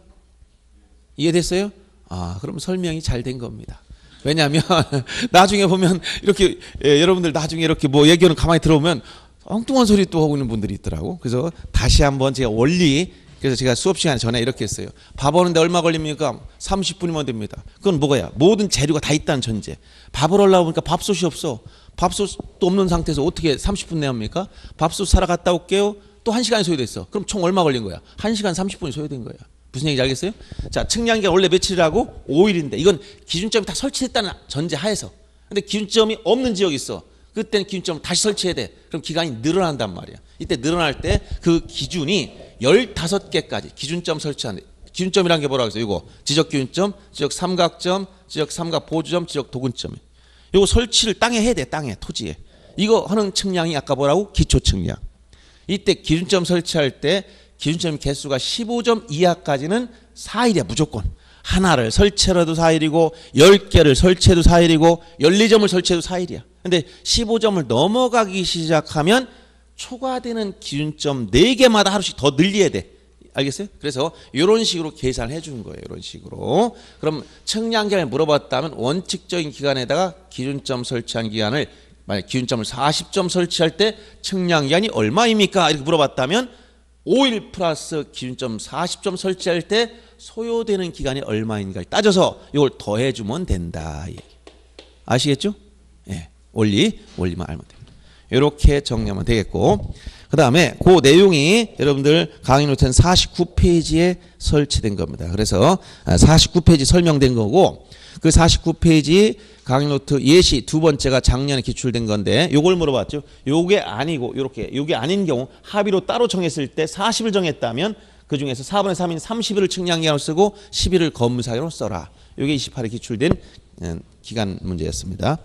이해됐어요? 아, 그럼 설명이 잘 된 겁니다. 왜냐하면 나중에 보면 이렇게 예, 여러분들 나중에 이렇게 뭐 얘기하는 가만히 들어보면 엉뚱한 소리 또 하고 있는 분들이 있더라고. 그래서 다시 한번 제가 원리 그래서 제가 수업 시간 전에 이렇게 했어요. 밥 오는데 얼마 걸립니까? 30분이면 됩니다. 그건 뭐가야? 모든 재료가 다 있다는 전제. 밥을 올라고 보니까 밥솥이 없어. 밥솥도 없는 상태에서 어떻게 30분 내합니까? 밥솥 사러 갔다 올게요. 또 1시간이 소요됐어. 그럼 총 얼마 걸린 거야? 1시간 30분이 소요된 거야. 무슨 얘기인지 알겠어요? 자, 측량기가 원래 며칠이라고? 5일인데 이건 기준점이 다 설치됐다는 전제 하에서. 근데 기준점이 없는 지역이 있어. 그때는 기준점 을 다시 설치해야 돼. 그럼 기간이 늘어난단 말이야. 이때 늘어날 때 그 기준이 15개까지 기준점 설치하는 기준점이란 게 뭐라고 했어요? 이거 지적 기준점, 지적 삼각점, 지적 삼각 보조점, 지적 도근점. 이거 설치를 땅에 해야 돼. 땅에 토지에. 이거 하는 측량이 아까 뭐라고? 기초 측량. 이때 기준점 설치할 때 기준점 개수가 15점 이하까지는 4일이야 무조건. 하나를 설치라도 4일이고 10개를 설치해도 4일이고 12점을 설치해도 4일이야. 근데 15점을 넘어가기 시작하면 초과되는 기준점 4개마다 하루씩 더 늘려야 돼. 알겠어요? 그래서 이런 식으로 계산을 해주는 거예요. 이런 식으로. 그럼 측량기간을 물어봤다면 원칙적인 기간에다가 기준점 설치한 기간을 만약 기준점을 40점 설치할 때 측량기간이 얼마입니까? 이렇게 물어봤다면 5일 플러스 기준점 40점 설치할 때 소요되는 기간이 얼마인가를 따져서 이걸 더해주면 된다. 아시겠죠? 예. 원리 원리만 알면 됩니다. 이렇게 정리하면 되겠고 그 다음에 그 내용이 여러분들 강의 노트 49페이지에 설치된 겁니다. 그래서 49페이지 아, 설명된 거고 그 49페이지 강의 노트 예시 두 번째가 작년에 기출된 건데 요걸 물어봤죠. 요게 아니고 요렇게 요게 아닌 경우 합의로 따로 정했을 때 40을 정했다면 그 중에서 4분의 3인 3 0을 측량기간으로 쓰고 1 0을 검사기로 써라. 요게 28에 기출된 음, 기간 문제였습니다.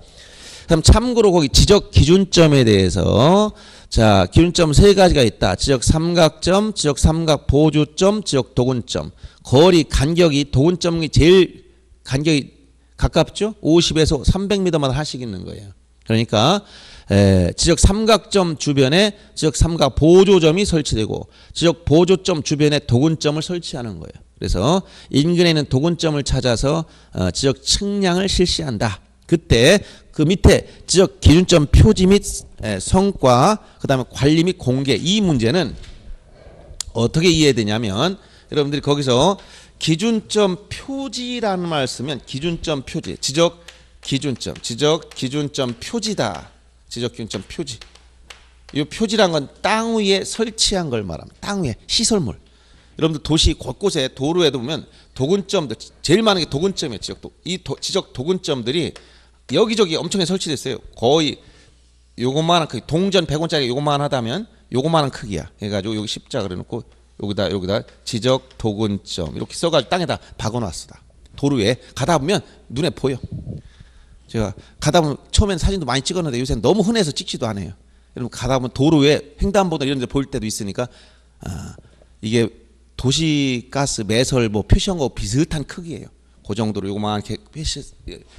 그럼 참고로 거기 지적 기준점에 대해서 자 기준점 세 가지가 있다. 지적 삼각점, 지적 삼각 보조점, 지적 도근점. 거리 간격이 도근점이 제일 간격이 가깝죠. 50에서 300m만 하씩 있는 거예요. 그러니까 에, 지적 삼각점 주변에 지적 삼각 보조점이 설치되고 지적 보조점 주변에 도근점을 설치하는 거예요. 그래서 인근에 있는 도근점을 찾아서 어, 지적 측량을 실시한다. 그때 그 밑에 지적 기준점 표지 및 성과 그다음에 관리 및 공개 이 문제는 어떻게 이해되냐면 여러분들이 거기서 기준점 표지라는 말씀은 기준점 표지 지적 기준점 지적 기준점 표지다 지적 기준점 표지 이 표지란 건 땅 위에 설치한 걸 말합니다 땅 위에 시설물 여러분들 도시 곳곳에 도로에도 보면 도근점들 제일 많은 게 도근점이에요 지적도 이 도, 지적 도근점들이 여기저기 엄청나게 설치됐어요. 거의 요것만한 크기 그 동전 100원짜리 요것만 하다면 요것만한 크기야. 해가지고 여기 십자 그려놓고 여기다 여기다 지적 도근점 이렇게 써가지고 땅에다 박아놨습니다 도로 위에 가다 보면 눈에 보여. 제가 가다 보면 처음엔 사진도 많이 찍었는데 요새 너무 흔해서 찍지도 않아요. 여러분 가다 보면 도로 위에 횡단보도 이런 데 보일 때도 있으니까 아, 이게 도시가스 매설 뭐 표시한 거 비슷한 크기예요. 그 정도로 요만게 표시,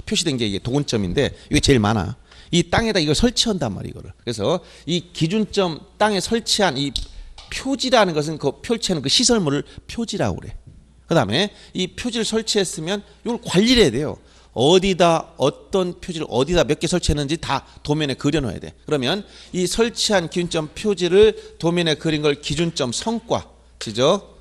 표시된 게 이게 도근점인데 이게 제일 많아. 이 땅에다 이걸 설치한단 말이야 이거를. 그래서 이 기준점 땅에 설치한 이 표지라는 것은 그표치하는그 시설물을 표지라고 그래. 그다음에 이 표지를 설치했으면 이걸 관리를 해야 돼요. 어디다 어떤 표지를 어디다 몇 개 설치했는지 다 도면에 그려놓아야 돼. 그러면 이 설치한 기준점 표지를 도면에 그린 걸 기준점 성과 지적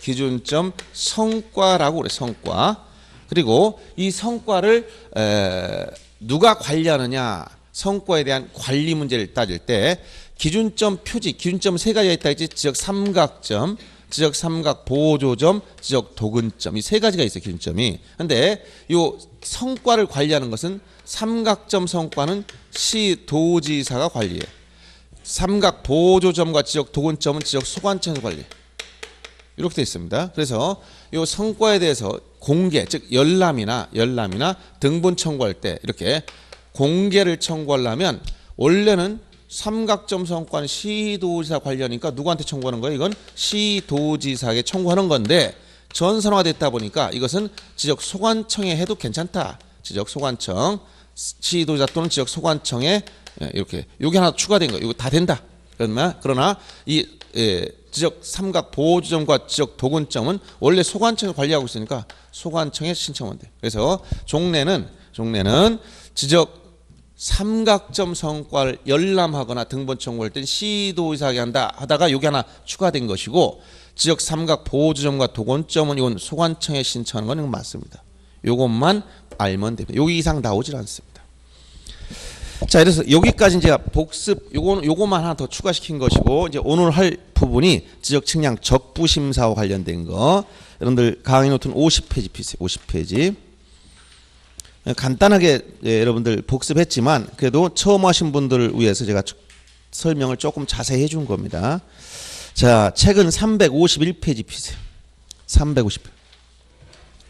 기준점 성과라고 그래 성과. 그리고 이 성과를 에, 누가 관리하느냐 성과에 대한 관리 문제를 따질 때 기준점 표지 기준점 세 가지가 있다 했지 지적 삼각점 지적 삼각 보조점 지적 도근점 이 세 가지가 있어요 기준점이 근데 이 성과를 관리하는 것은 삼각점 성과는 시도지사가 관리해 삼각 보조점과 지적 도근점은 지적 소관청에서 관리해 이렇게 되어 있습니다. 그래서 이 성과에 대해서 공개, 즉 열람이나 열람이나 등본 청구할 때 이렇게 공개를 청구하려면 원래는 삼각점 성과는 시도지사 관련이니까 누구한테 청구하는 거예요? 이건 시도지사에 게 청구하는 건데 전선화됐다 보니까 이것은 지적 소관청에 해도 괜찮다. 지적 소관청, 시도지사 또는 지적 소관청에 예, 이렇게 요게 하나 추가된 거 이거 다 된다. 그러나 그러나 이 예, 지적 삼각 보호 지점과 지적 도근점은 원래 소관청이 관리하고 있으니까 소관청에 신청하면 돼. 그래서 종래는 종래는 지적 삼각점 성과를 열람하거나 등본 청구할 땐 시도의사하게 한다 하다가 여기 하나 추가된 것이고 지역 삼각 보호 지점과 도건점은 이건 소관청에 신청하는 건 맞습니다. 요것만 알면 됩니다. 여기 이상 나오질 않습니다. 자, 그래서 여기까지 이제 복습 요거 요거만 하나 더 추가시킨 것이고 이제 오늘 할 부분이 지적 측량 적부 심사와 관련된 거. 여러분들 강의 노트는 50페이지 50페이지. 예, 간단하게 예, 여러분들 복습했지만 그래도 처음 하신 분들을 위해서 제가 설명을 조금 자세히 해준 겁니다. 자, 책은 351페이지 피세요. 350.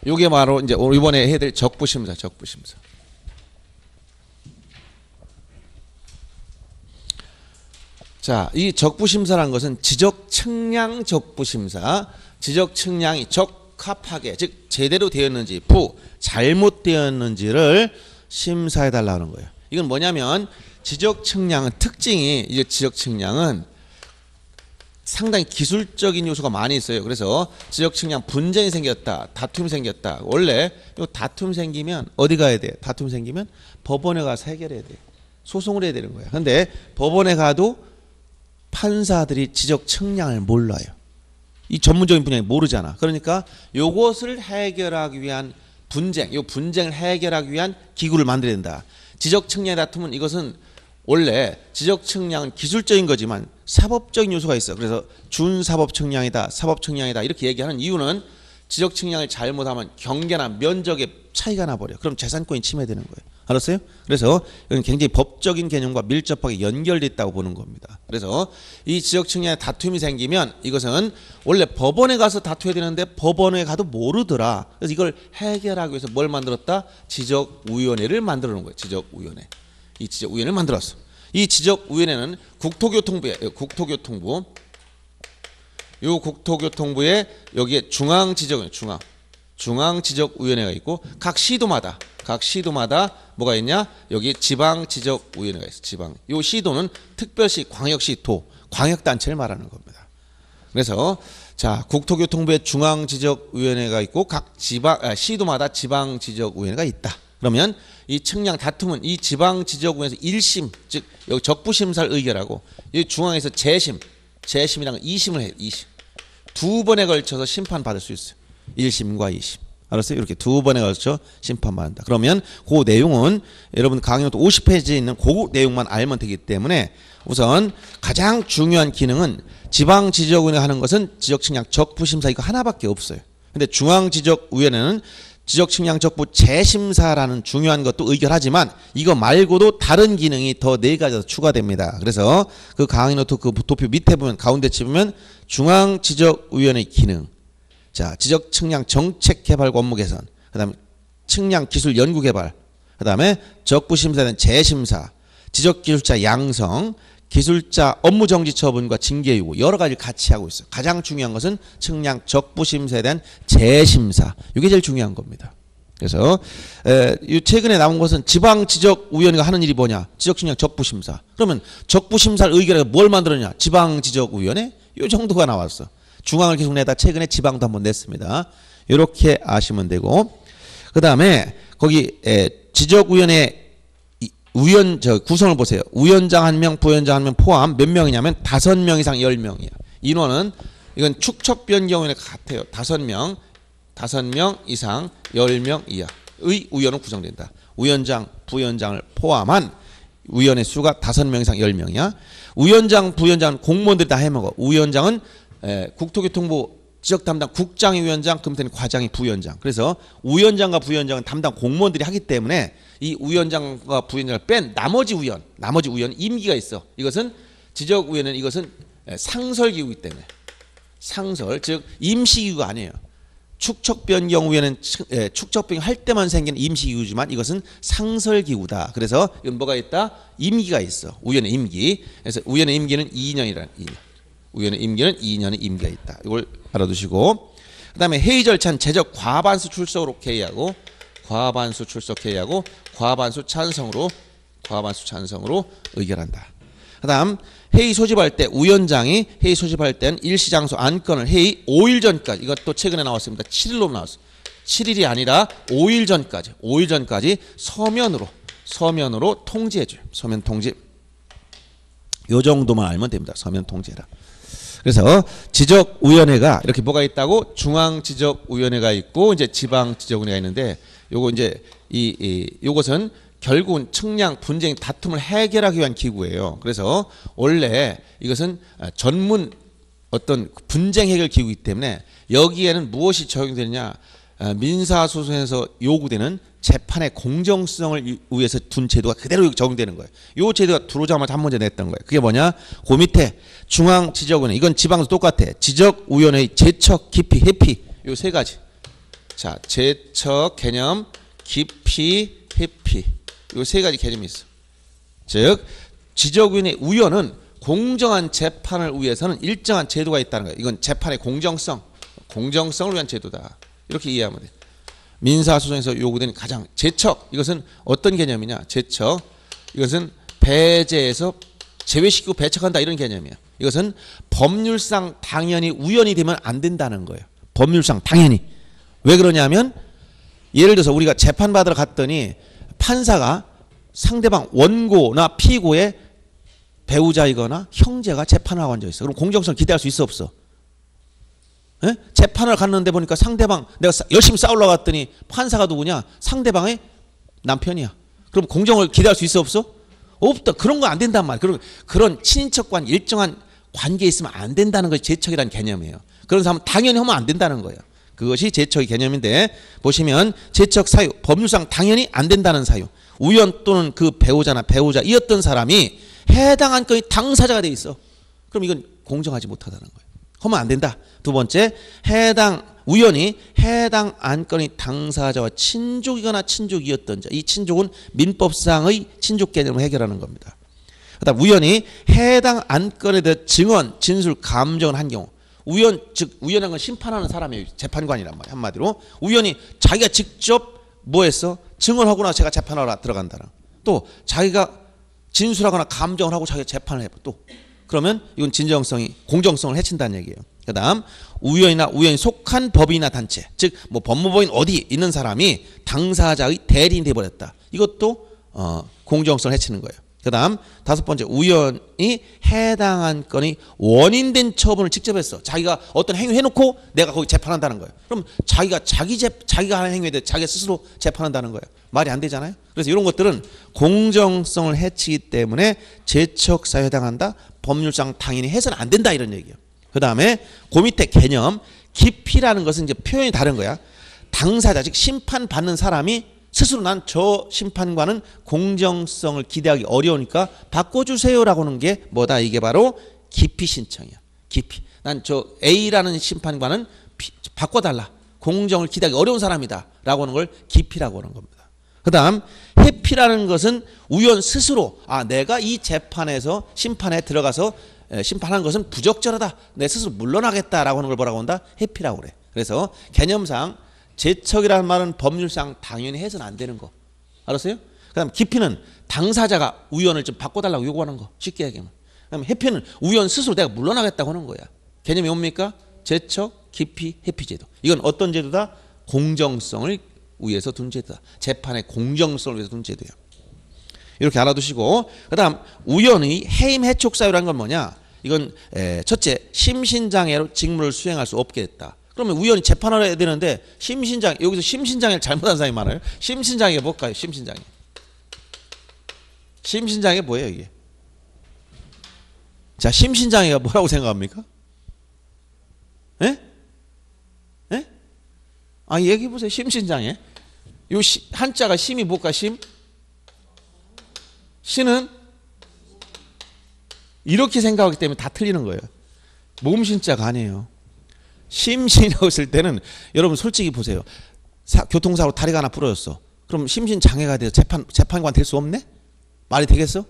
요게 바로 이제 이번에 해야 될 적부심사, 적부심사. 자, 이 적부심사란 것은 지적 측량 적부심사. 지적 측량이 적합하게, 즉 제대로 되었는지, 부 잘못되었는지를 심사해 달라는 거예요. 이건 뭐냐면 지적 측량은 특징이 이제 지적 측량은 상당히 기술적인 요소가 많이 있어요. 그래서 지적 측량 분쟁이 생겼다, 다툼이 생겼다. 원래 이 다툼 생기면 어디 가야 돼? 다툼 생기면 법원에 가서 해결해야 돼. 소송을 해야 되는 거야. 근데 법원에 가도 판사들이 지적 측량을 몰라요. 이 전문적인 분야에 모르잖아. 그러니까 요것을 해결하기 위한 분쟁, 요 분쟁을 해결하기 위한 기구를 만들어야 된다. 지적 측량의 다툼은 이것은 원래 지적 측량은 기술적인 거지만 사법적인 요소가 있어. 그래서 준사법 측량이다, 사법 측량이다 이렇게 얘기하는 이유는 지적 측량을 잘못하면 경계나 면적의 차이가 나버려. 그럼 재산권이 침해되는 거예요. 알았어요? 그래서 이건 굉장히 법적인 개념과 밀접하게 연결돼 있다고 보는 겁니다. 그래서 이 지역층에 다툼이 생기면 이것은 원래 법원에 가서 다투야 되는데 법원에 가도 모르더라. 그래서 이걸 해결하기 위해서 뭘 만들었다? 지적위원회를 만들어 놓은 거예요. 지적위원회. 이 지적위원회를 만들었어. 이 지적위원회는 국토교통부에 어, 국토교통부 요 국토교통부에 여기에 중앙지적 중앙 중앙지적위원회가 있고 각 시도마다 각 시도마다 뭐가 있냐? 여기 지방 지적 위원회가 있어. 지방. 요 시도는 특별시, 광역시, 도, 광역 단체를 말하는 겁니다. 그래서 자, 국토교통부의 중앙 지적 위원회가 있고 각 지방 아, 시도마다 지방 지적 위원회가 있다. 그러면 이 측량 다툼은 이 지방 지적위에서 1심 즉 여기 적부 심사를 의결하고 이 중앙에서 재심 재심이랑 2심을 해 2심. 두 번에 걸쳐서 심판받을 수 있어요. 1심과 2심. 알았어요? 이렇게 두 번에 걸쳐 심판만 한다. 그러면 그 내용은 여러분 강의노트 50페이지에 있는 그 내용만 알면 되기 때문에 우선 가장 중요한 기능은 지방 지적위원회 하는 것은 지적측량 적부심사 이거 하나밖에 없어요. 근데 중앙 지적위원회는 지적측량 적부 재심사라는 중요한 것도 의결하지만 이거 말고도 다른 기능이 더 네 가지가 추가됩니다. 그래서 그 강의노트 그 도표 밑에 보면 가운데 치면 중앙 지적위원회 기능 자, 지적 측량 정책 개발 업무 개선. 그다음에 측량 기술 연구 개발. 그다음에 적부 심사는 재심사. 지적 기술자 양성, 기술자 업무 정지 처분과 징계 요구 여러 가지 를 같이 하고 있어요. 가장 중요한 것은 측량 적부 심사에 대한 재심사. 이게 제일 중요한 겁니다. 그래서 에, 최근에 나온 것은 지방 지적 위원회가 하는 일이 뭐냐? 지적 측량 적부 심사. 그러면 적부 심사를 의결해 뭘 만들었냐? 지방 지적 위원회? 요 정도가 나왔어. 중앙을 계속 내다 최근에 지방도 한번 냈습니다. 이렇게 아시면 되고 그 다음에 거기 예, 지적위원회 우연 저 구성을 보세요. 우연장 한 명, 부연장 한 명 포함 몇 명이냐면 다섯 명 이상 열 명이야. 인원은 이건 축척 변경원회 같아요. 다섯 명, 다섯 명 이상 열명 이하. 의 우연은 구성된다. 우연장, 부연장을 포함한 우연의 수가 다섯 명 이상 열명이야 우연장, 부연장 공무원들이 다 해먹어. 우연장은 에, 예, 국토교통부 지역 담당 국장이 위원장, 금태는 과장이 부위원장. 그래서 우위원장과 부위원장은 담당 공무원들이 하기 때문에 이 우위원장과 부위원장을 뺀 나머지 우위원, 나머지 우위원 임기가 있어. 이것은 지적 우위원은 이것은 예, 상설기구이기 때문에 상설, 즉 임시기구가 아니에요. 축척변경 우위원은 예, 축척변경 할 때만 생기는 임시기구지만 이것은 상설기구다. 그래서 이건 뭐가 있다? 임기가 있어. 우연의 임기. 그래서 우연의 임기는 2년이라는 2년. 의원의 임기는 2년의 임기가 있다. 이걸 알아두시고 그다음에 회의 절차 제적 과반수 출석으로 의하고 과반수 출석 의하고 과반수 찬성으로 과반수 찬성으로 의결한다. 그다음 회의 소집할 때 우연장이 회의 소집할 때는 일시 장소 안건을 회의 5일 전까지 이것도 최근에 나왔습니다. 7일로 나왔어요. 7일이 아니라 5일 전까지 5일 전까지 서면으로 서면으로 통지해 줘요. 서면 통지. 요 정도만 알면 됩니다. 서면 통지해라. 그래서 지적 위원회가 이렇게 뭐가 있다고 중앙 지적 위원회가 있고 이제 지방 지적 위원회가 있는데 요거 이제 이, 이 요것은 결국은 측량 분쟁 다툼을 해결하기 위한 기구예요. 그래서 원래 이것은 전문 어떤 분쟁 해결 기구이기 때문에 여기에는 무엇이 적용되느냐 어, 민사소송에서 요구되는 재판의 공정성을 위해서 둔 제도가 그대로 적용되는 거예요. 요 제도가 들어오자마자 한 문제 냈던 거예요. 그게 뭐냐? 그 밑에 중앙 지적위 이건 지방도 똑같아. 지적위원회 재척, 깊이, 해피 요 세 가지. 자, 재척 개념, 깊이, 해피 요 세 가지 개념이 있어. 즉지적위원 우연은 공정한 재판을 위해서는 일정한 제도가 있다는 거예요. 이건 재판의 공정성, 공정성을 위한 제도다. 이렇게 이해하면 돼. 민사소송에서 요구된 가장 제척 이것은 어떤 개념이냐? 제척 이것은 배제에서 제외시키고 배척한다 이런 개념이야. 이것은 법률상 당연히 우연이 되면 안 된다는 거예요. 법률상 당연히 왜 그러냐면 예를 들어서 우리가 재판 받으러 갔더니 판사가 상대방 원고나 피고의 배우자이거나 형제가 재판하고 앉아 있어. 그럼 공정성 기대할 수 있어 없어? 에? 예? 재판을 갔는데 보니까 상대방 내가 열심히 싸우러 갔더니 판사가 누구냐? 상대방의 남편이야. 그럼 공정을 기대할 수 있어 없어? 없다. 그런 거 안 된단 말이야. 그런 그런 친인척간 일정한 관계에 있으면 안 된다는 것이 재척이라는 개념이에요. 그런 사람은 당연히 하면 안 된다는 거예요. 그것이 재척의 개념인데 보시면 재척 사유 법률상 당연히 안 된다는 사유 우연 또는 그 배우자나 배우자이었던 사람이 해당 한건의 당사자가 돼 있어 그럼 이건 공정하지 못하다는 거예요 하면 안 된다. 두 번째, 해당 우연히 해당 안건이 당사자와 친족이거나 친족이었던 자. 이 친족은 민법상의 친족 개념을 해결하는 겁니다. 그다음 우연히 해당 안건에 대해 증언, 진술, 감정을 한 경우 우연 즉 우연한 건 심판하는 사람이 재판관이란 말이야 한마디로 우연히 자기가 직접 뭐했어 증언하거나 제가 재판하러 들어간다는 또 자기가 진술하거나 감정을 하고 자기가 재판을 해또 그러면 이건 진정성이 공정성을 해친다는 얘기예요. 그다음 우연이나 우연히 속한 법이나 단체 즉뭐 법무법인 어디 있는 사람이 당사자의 대리인이 버렸다 이것도 어, 공정성을 해치는 거예요. 그다음 다섯 번째 우연히 해당한 건이 원인된 처분을 직접 했어. 자기가 어떤 행위 해놓고 내가 거기 재판한다는 거예요. 그럼 자기가 자기 재, 자기가 하는 행위에 대해 자기 스스로 재판한다는 거예요. 말이 안 되잖아요. 그래서 이런 것들은 공정성을 해치기 때문에 재척사에 해당한다. 법률상 당연히 해서는 안 된다 이런 얘기예요. 그 다음에 그 밑에 개념 깊이라는 것은 이제 표현이 다른 거야. 당사자 즉 심판받는 사람이 스스로 난 저 심판과는 공정성을 기대하기 어려우니까 바꿔주세요라고 하는 게 뭐다 이게 바로 깊이 신청이야. 깊이 난저 A라는 심판과는 바꿔달라 공정을 기대하기 어려운 사람이다라고 하는 걸 깊이라고 하는 겁니다. 그 다음 회피라는 것은 우연 스스로 아 내가 이 재판에서 심판에 들어가서 심판한 것은 부적절하다. 내 스스로 물러나겠다라고 하는 걸 뭐라고 한다? 회피라고 그래. 그래서 개념상 재척이라는 말은 법률상 당연히 해서는 안 되는 거. 알았어요? 그다음 기피는 당사자가 우연을 좀 바꿔달라고 요구하는 거. 쉽게 얘기하면. 그다음 회피는 우연 스스로 내가 물러나겠다고 하는 거야. 개념이 뭡니까? 재척, 기피, 회피제도. 이건 어떤 제도다? 공정성을 위해서 둔 죄다. 재판의 공정성을 위해서 둔 죄도요. 이렇게 알아두시고 그다음 우연히 해임 해촉 사유란 건 뭐냐? 이건 첫째 심신장애로 직무를 수행할 수 없게 했다. 그러면 우연히 재판을 해야 되는데 심신장 여기서 심신장애 잘못한 사람이 많아요. 심신장애 뭘까요? 심신장애. 심신장애 뭐예요 이게? 자 심신장애가 뭐라고 생각합니까? 예? 예? 아 얘기해 보세요. 심신장애. 요 시, 한자가 심이 뭘까 심? 신은 이렇게 생각하기 때문에 다 틀리는 거예요. 몸신자가 아니에요. 심신이라고 했 때는 여러분 솔직히 보세요. 사, 교통사고 다리가 하나 부러졌어. 그럼 심신 장애가 돼서 재판 재판관 될 수 없네? 말이 되겠어?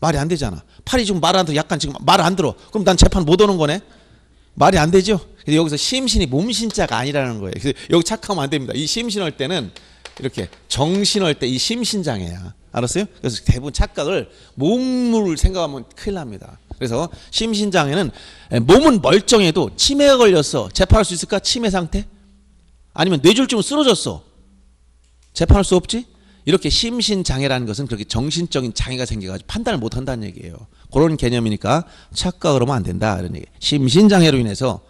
말이 안 되잖아. 팔이 지금 말안 들어. 약간 지금 말 안 들어. 그럼 난 재판 못 오는 거네. 말이 안 되죠. 근데 여기서 심신이 몸신자가 아니라는 거예요. 그래서 여기 착하면 안 됩니다. 이 심신할 때는 이렇게 정신할 때 이 심신장애야. 알았어요? 그래서 대부분 착각을 몸을 생각하면 큰일 납니다. 그래서 심신장애는 몸은 멀쩡해도 치매가 걸렸어. 재판할 수 있을까? 치매 상태? 아니면 뇌졸중 쓰러졌어. 재판할 수 없지? 이렇게 심신장애라는 것은 그렇게 정신적인 장애가 생겨가지고 판단을 못한다는 얘기예요. 그런 개념이니까 착각을 하면 안 된다. 이런 얘기. 심신장애로 인해서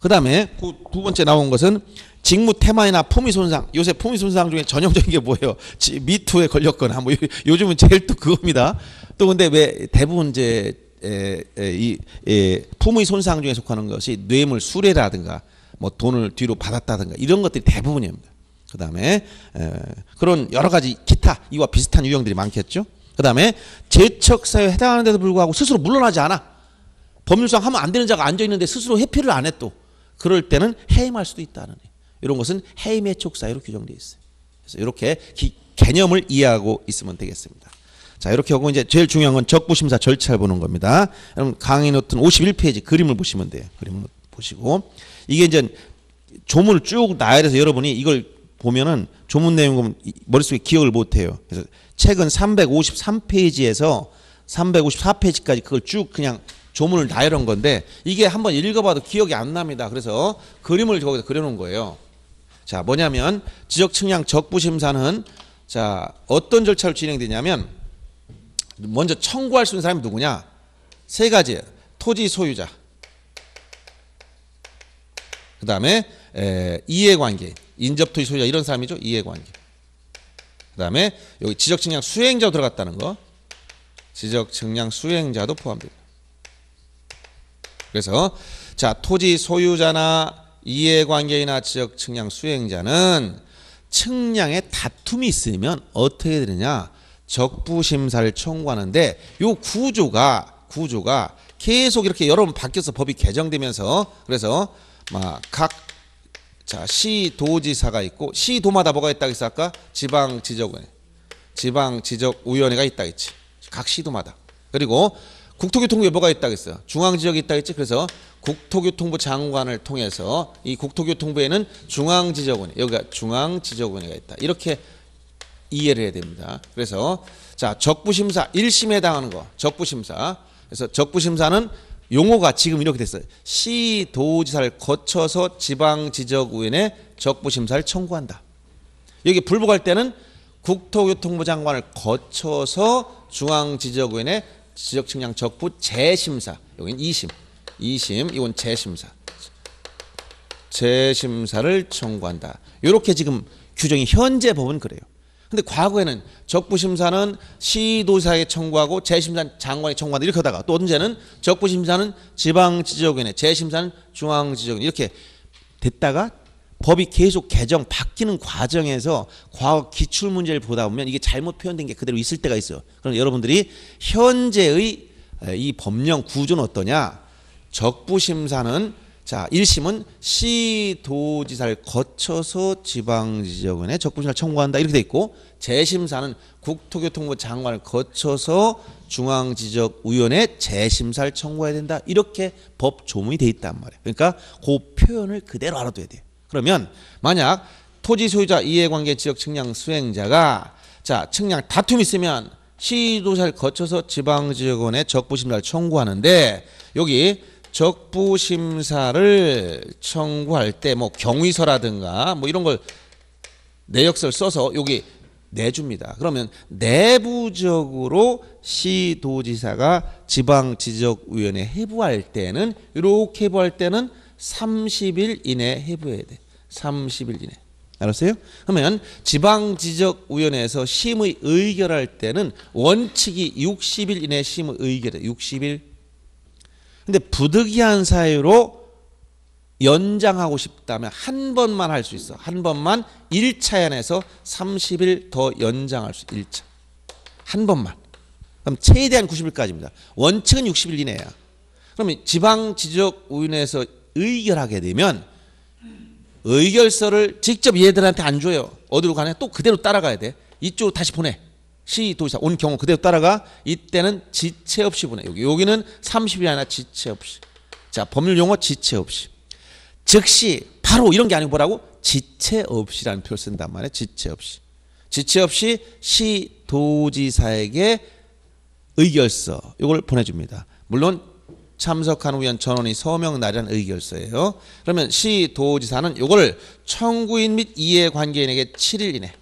그 다음에 그두 번째 나온 것은 직무 테마이나 품위 손상. 요새 품위 손상 중에 전형적인 게 뭐예요? 미투에 걸렸거나 뭐 요즘은 제일 또 그겁니다. 또 근데 왜 대부분 이제 이 품위 손상 중에 속하는 것이 뇌물 수뢰라든가 뭐 돈을 뒤로 받았다든가 이런 것들이 대부분입니다. 그 다음에 그런 여러 가지 기타 이와 비슷한 유형들이 많겠죠. 그 다음에 재척사유에 해당하는데도 불구하고 스스로 물러나지 않아. 법률상 하면 안 되는 자가 앉아 있는데 스스로 회피를 안해 또. 그럴 때는 해임할 수도 있다는 이런 것은 해임의 촉사유로 규정되어 있어요. 그래서 이렇게 기, 개념을 이해하고 있으면 되겠습니다. 자 이렇게 하고 이제 제일 중요한 건 적부심사 절차를 보는 겁니다. 그럼 강의 노트 51페이지 그림을 보시면 돼요. 그림을 보시고 이게 이제 조문을 쭉 나열해서 여러분이 이걸 보면은 조문 내용은 머릿속에 기억을 못 해요. 그래서 책은 353페이지에서 354페이지까지 그걸 쭉 그냥 조문을 다 이런 건데 이게 한번 읽어봐도 기억이 안 납니다. 그래서 그림을 거기서 그려놓은 거예요. 자 뭐냐면 지적측량 적부심사는 자 어떤 절차로 진행되냐면 먼저 청구할 수 있는 사람이 누구냐 세 가지 토지 소유자 그 다음에 이해관계 인접토지 소유자 이런 사람이죠 이해관계 그 다음에 여기 지적측량 수행자 들어갔다는 거 지적측량 수행자도 포함됩니다 그래서 자 토지 소유자나 이해관계이나 인 지역 측량 수행자는 측량에 다툼이 있으면 어떻게 되느냐 적부 심사를 청구하는데 이 구조가 구조가 계속 이렇게 여러 번 바뀌어서 법이 개정되면서 그래서 막 각 자, 시도지사가 있고 시도마다 뭐가 있다고 했어 아까 지방 지적위 지방 지적 위원회가 있다 했지. 각 시도마다. 그리고 국토교통부 여부가 있다겠어. 요 중앙지역이 있다겠지. 그래서 국토교통부 장관을 통해서 이 국토교통부에는 중앙지적원, 여기가 중앙지적원이가 있다. 이렇게 이해를 해야 됩니다. 그래서 자 적부심사 1심에 해당하는 거 적부심사. 그래서 적부심사는 용어가 지금 이렇게 됐어요. 시도지사를 거쳐서 지방지적위원회 적부심사를 청구한다. 여기 불복할 때는 국토교통부 장관을 거쳐서 중앙지적위원회 지적 측량 적부 재심사. 여긴 2심. 2심 이건 재심사. 재심사를 청구한다. 이렇게 지금 규정이 현재 법은 그래요. 근데 과거에는 적부심사는 시도사에 청구하고 재심사는 장관이 청구한다 이렇게 하다가 또 언제는 적부심사는 지방지적위원회 재심사는 중앙지적위원회 이렇게 됐다가 법이 계속 개정 바뀌는 과정에서 과학 기출 문제를 보다 보면 이게 잘못 표현된 게 그대로 있을 때가 있어요. 그럼 여러분들이 현재의 이 법령 구조는 어떠냐? 적부 심사는 자, 1심은 시도지사를 거쳐서 지방지역원에 적부심사 청구한다 이렇게 돼 있고 재심사는 국토교통부 장관을 거쳐서 중앙지적위원회 재심사를 청구해야 된다 이렇게 법 조문이 돼 있단 말이에요. 그러니까 그 표현을 그대로 알아둬야 돼요. 그러면 만약 토지 소유자 이해관계 지역 측량 수행자가 자 측량 다툼이 있으면 시도사를 거쳐서 지방지역원에 적부심사를 청구하는데 여기 적부심사를 청구할 때 뭐 경위서라든가 뭐 이런 걸 내역서를 써서 여기 내줍니다. 그러면 내부적으로 시도지사가 지방지적위원회 해부할 때는 이렇게 해부할 때는 30일 이내 해부해야 돼. 30일 이내. 알았어요? 그러면 지방지적위원회에서 심의 의결할 때는 원칙이 60일 이내 심의 의결해. 60일. 근데 부득이한 사유로 연장하고 싶다면 한 번만 할 수 있어. 한 번만 1차에 한해서 30일 더 연장할 수 1차. 한 번만. 그럼 최대한 90일까지입니다. 원칙은 60일 이내야. 그러면 지방지적위원회에서 의결하게 되면 의결서를 직접 얘들한테 안 줘요. 어디로 가냐? 또 그대로 따라가야 돼. 이쪽으로 다시 보내. 시도시사 온 경우 그대로 따라가. 이때는 지체 없이 보내. 여기 여기는 3 0일 하나 지체 없이. 자, 법률 용어 지체 없이. 즉시 바로 이런 게 아니고 뭐라고? 지체 없이라는 표를 쓴단 말이에요. 지체 없이. 지체 없이 시도지사에게 의결서 이걸 보내줍니다. 물론 참석한 후원 전원이 서명 나란 의결서예요. 그러면 시도지사는 요거를 청구인 및 이해관계인에게 7일 이내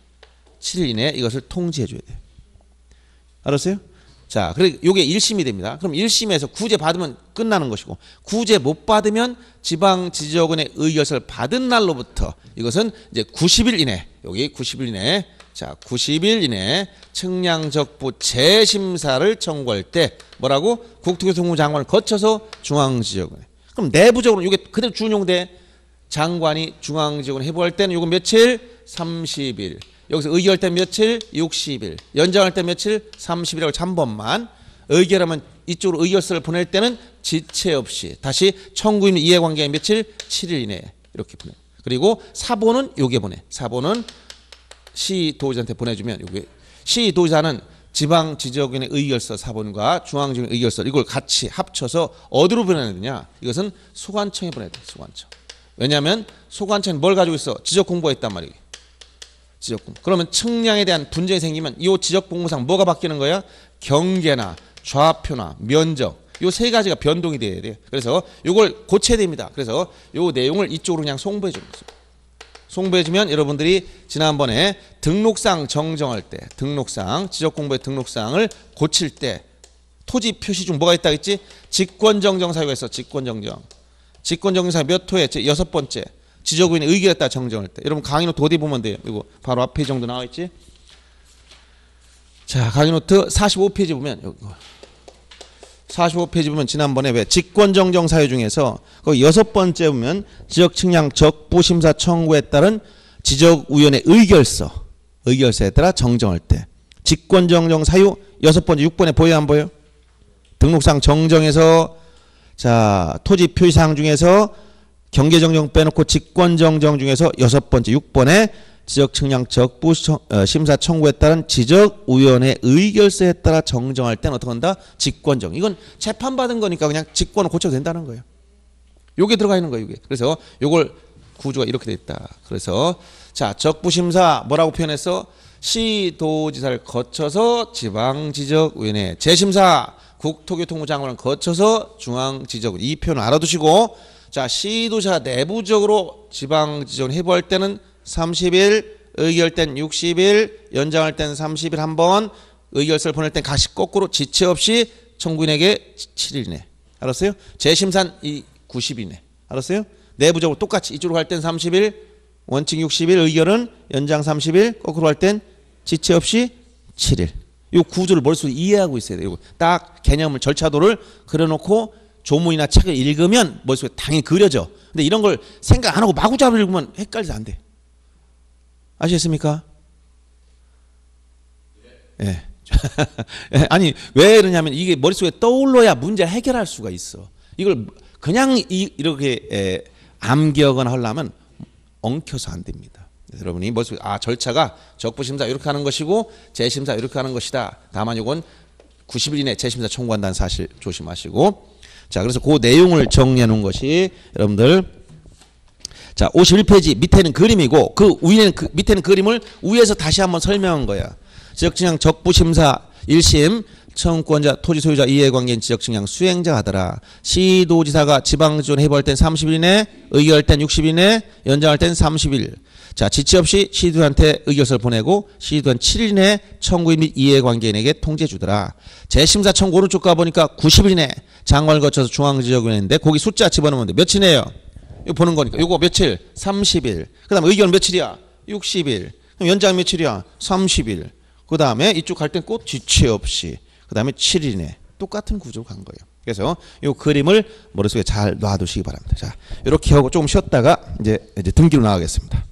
7일 이내 이것을 통지해 줘야 돼요. 알았어요? 자, 그래 요게 1심이 됩니다. 그럼 1심에서 구제 받으면 끝나는 것이고 구제 못 받으면 지방 지지역원의 의결서를 받은 날로부터 이것은 이제 90일 이내 여기 90일 이내 자, 90일 이내 측량적부 재심사를 청구할 때 뭐라고? 국토교통부 장관을 거쳐서 중앙지역을 그럼 내부적으로 이게 그대로 준용돼 장관이 중앙지역을 해부할 때는 이거 며칠? 30일. 여기서 의결할 때 며칠? 60일. 연장할 때 며칠? 30일하고 잠번만. 의결하면 이쪽으로 의결서를 보낼 때는 지체 없이 다시 청구인 이해관계 며칠? 7일 이내 이렇게 보내. 그리고 사본은 요게 보내. 사본은 시도지사한테 보내주면 여기 시도지사는 지방 지적인의 의결서 사본과 중앙지역 의결서 이걸 같이 합쳐서 어디로 보내느냐? 이것은 소관청에 보내야 돼. 소관청. 왜냐하면 소관청은 뭘 가지고 있어? 지적 공부가 있단 말이에요. 지적 공부. 그러면 측량에 대한 분쟁이 생기면 이 지적 공부상 뭐가 바뀌는 거야? 경계나 좌표나 면적 이 세 가지가 변동이 돼야 돼요. 그래서 이걸 고쳐야 됩니다. 그래서 이 내용을 이쪽으로 그냥 송부해 주는 거죠. 송부해주면 여러분들이 지난번에 등록상 정정할 때 등록상 지적공부의 등록상을 고칠 때 토지 표시 중 뭐가 있다 했지? 직권정정 사유가 있어 직권정정 직권정정 사유 몇 호에? 제 여섯 번째 지적인의 의견에 따라 정정할 때 여러분 강의노 도디 보면 돼요 이거 바로 앞에 정도 나와 있지? 자 강의노트 45페이지 보면 여기 45페이지 보면 지난번에 왜 직권정정 사유 중에서 그 여섯 번째 보면 지적측량 적부심사 청구에 따른 지적위원회 의결서 의결서에 따라 정정할 때 직권정정 사유 여섯 번째 6번에 보여 안 보여? 등록상 정정에서 자 토지 표시사항 중에서 경계정정 빼놓고 직권정정 중에서 여섯 번째 6번에 지적 측량 적부 어, 심사 청구에 따른 지적 위원회 의결서에 따라 정정할 때는 어떻게 한다? 직권정. 이건 재판 받은 거니까 그냥 직권을 고쳐도 된다는 거예요. 요게 들어가 있는 거예요, 이게. 그래서 요걸 구조가 이렇게 돼 있다. 그래서 자, 적부 심사 뭐라고 표현했어? 시도지사를 거쳐서 지방지적위원회 재심사 국토교통부 장관을 거쳐서 중앙지적이 표현 알아두시고 자 시도지사 내부적으로 지방지적을 해부할 때는 30일, 의결 땐 60일, 연장할 땐 30일 한 번, 의결서를 보낼 땐 가시 거꾸로 지체 없이 청구인에게 7일이네. 알았어요? 재심산 이 90이네. 알았어요? 내부적으로 똑같이 이쪽으로 갈 땐 30일, 원칙 60일, 의결은 연장 30일, 거꾸로 갈 땐 지체 없이 7일. 이 구조를 머릿속에 이해하고 있어야 돼요. 딱 개념을 절차도를 그려놓고 조문이나 책을 읽으면 머릿속에 당연히 그려져. 근데 이런 걸 생각 안 하고 마구잡이 읽으면 헷갈리지 안 돼. 아시겠습니까? 예. 예. 아니 왜 이러냐면 이게 머릿속에 떠올러야 문제 해결할 수가 있어. 이걸 그냥 이, 렇게 예, 암기하거나 하려면 엉켜서 안 됩니다. 여러분이 머릿속에 아 절차가 적부심사 이렇게 하는 것이고 재심사 이렇게 하는 것이다. 다만 이건 90일 이내 재심사 청구한다는 사실 조심하시고 자 그래서 그 내용을 정리해 놓은 것이 여러분들 자, 51페이지 밑에는 그림이고 그 위에는 그 밑에는 그림을 위에서 다시 한번 설명한 거야. 지적증량 적부심사 1심 청구권자 토지 소유자 이해관계인 지적증량 수행자 하더라. 시도지사가 지방지원 해부할 땐 30일 이내, 의결할 땐 60일 이내, 연장할 땐 30일. 자, 지체 없이 시도한테 의결서를 보내고 시도한 7일 이내 청구인 및 이해관계인에게 통지해 주더라. 재심사 청구 오른쪽 가보니까 90일 이내 장관을 거쳐서 중앙지역은행인데 거기 숫자 집어넣으면 돼. 몇이내요? 이거 보는 거니까. 이거 며칠? 30일. 그 다음에 의견 며칠이야? 60일. 그럼 연장 며칠이야? 30일. 그 다음에 이쪽 갈 땐 꼭 지체 없이. 그 다음에 7일이네. 똑같은 구조로 간 거예요. 그래서 이 그림을 머릿속에 잘 놔두시기 바랍니다. 자, 이렇게 하고 조금 쉬었다가 이제, 이제 등기로 나가겠습니다.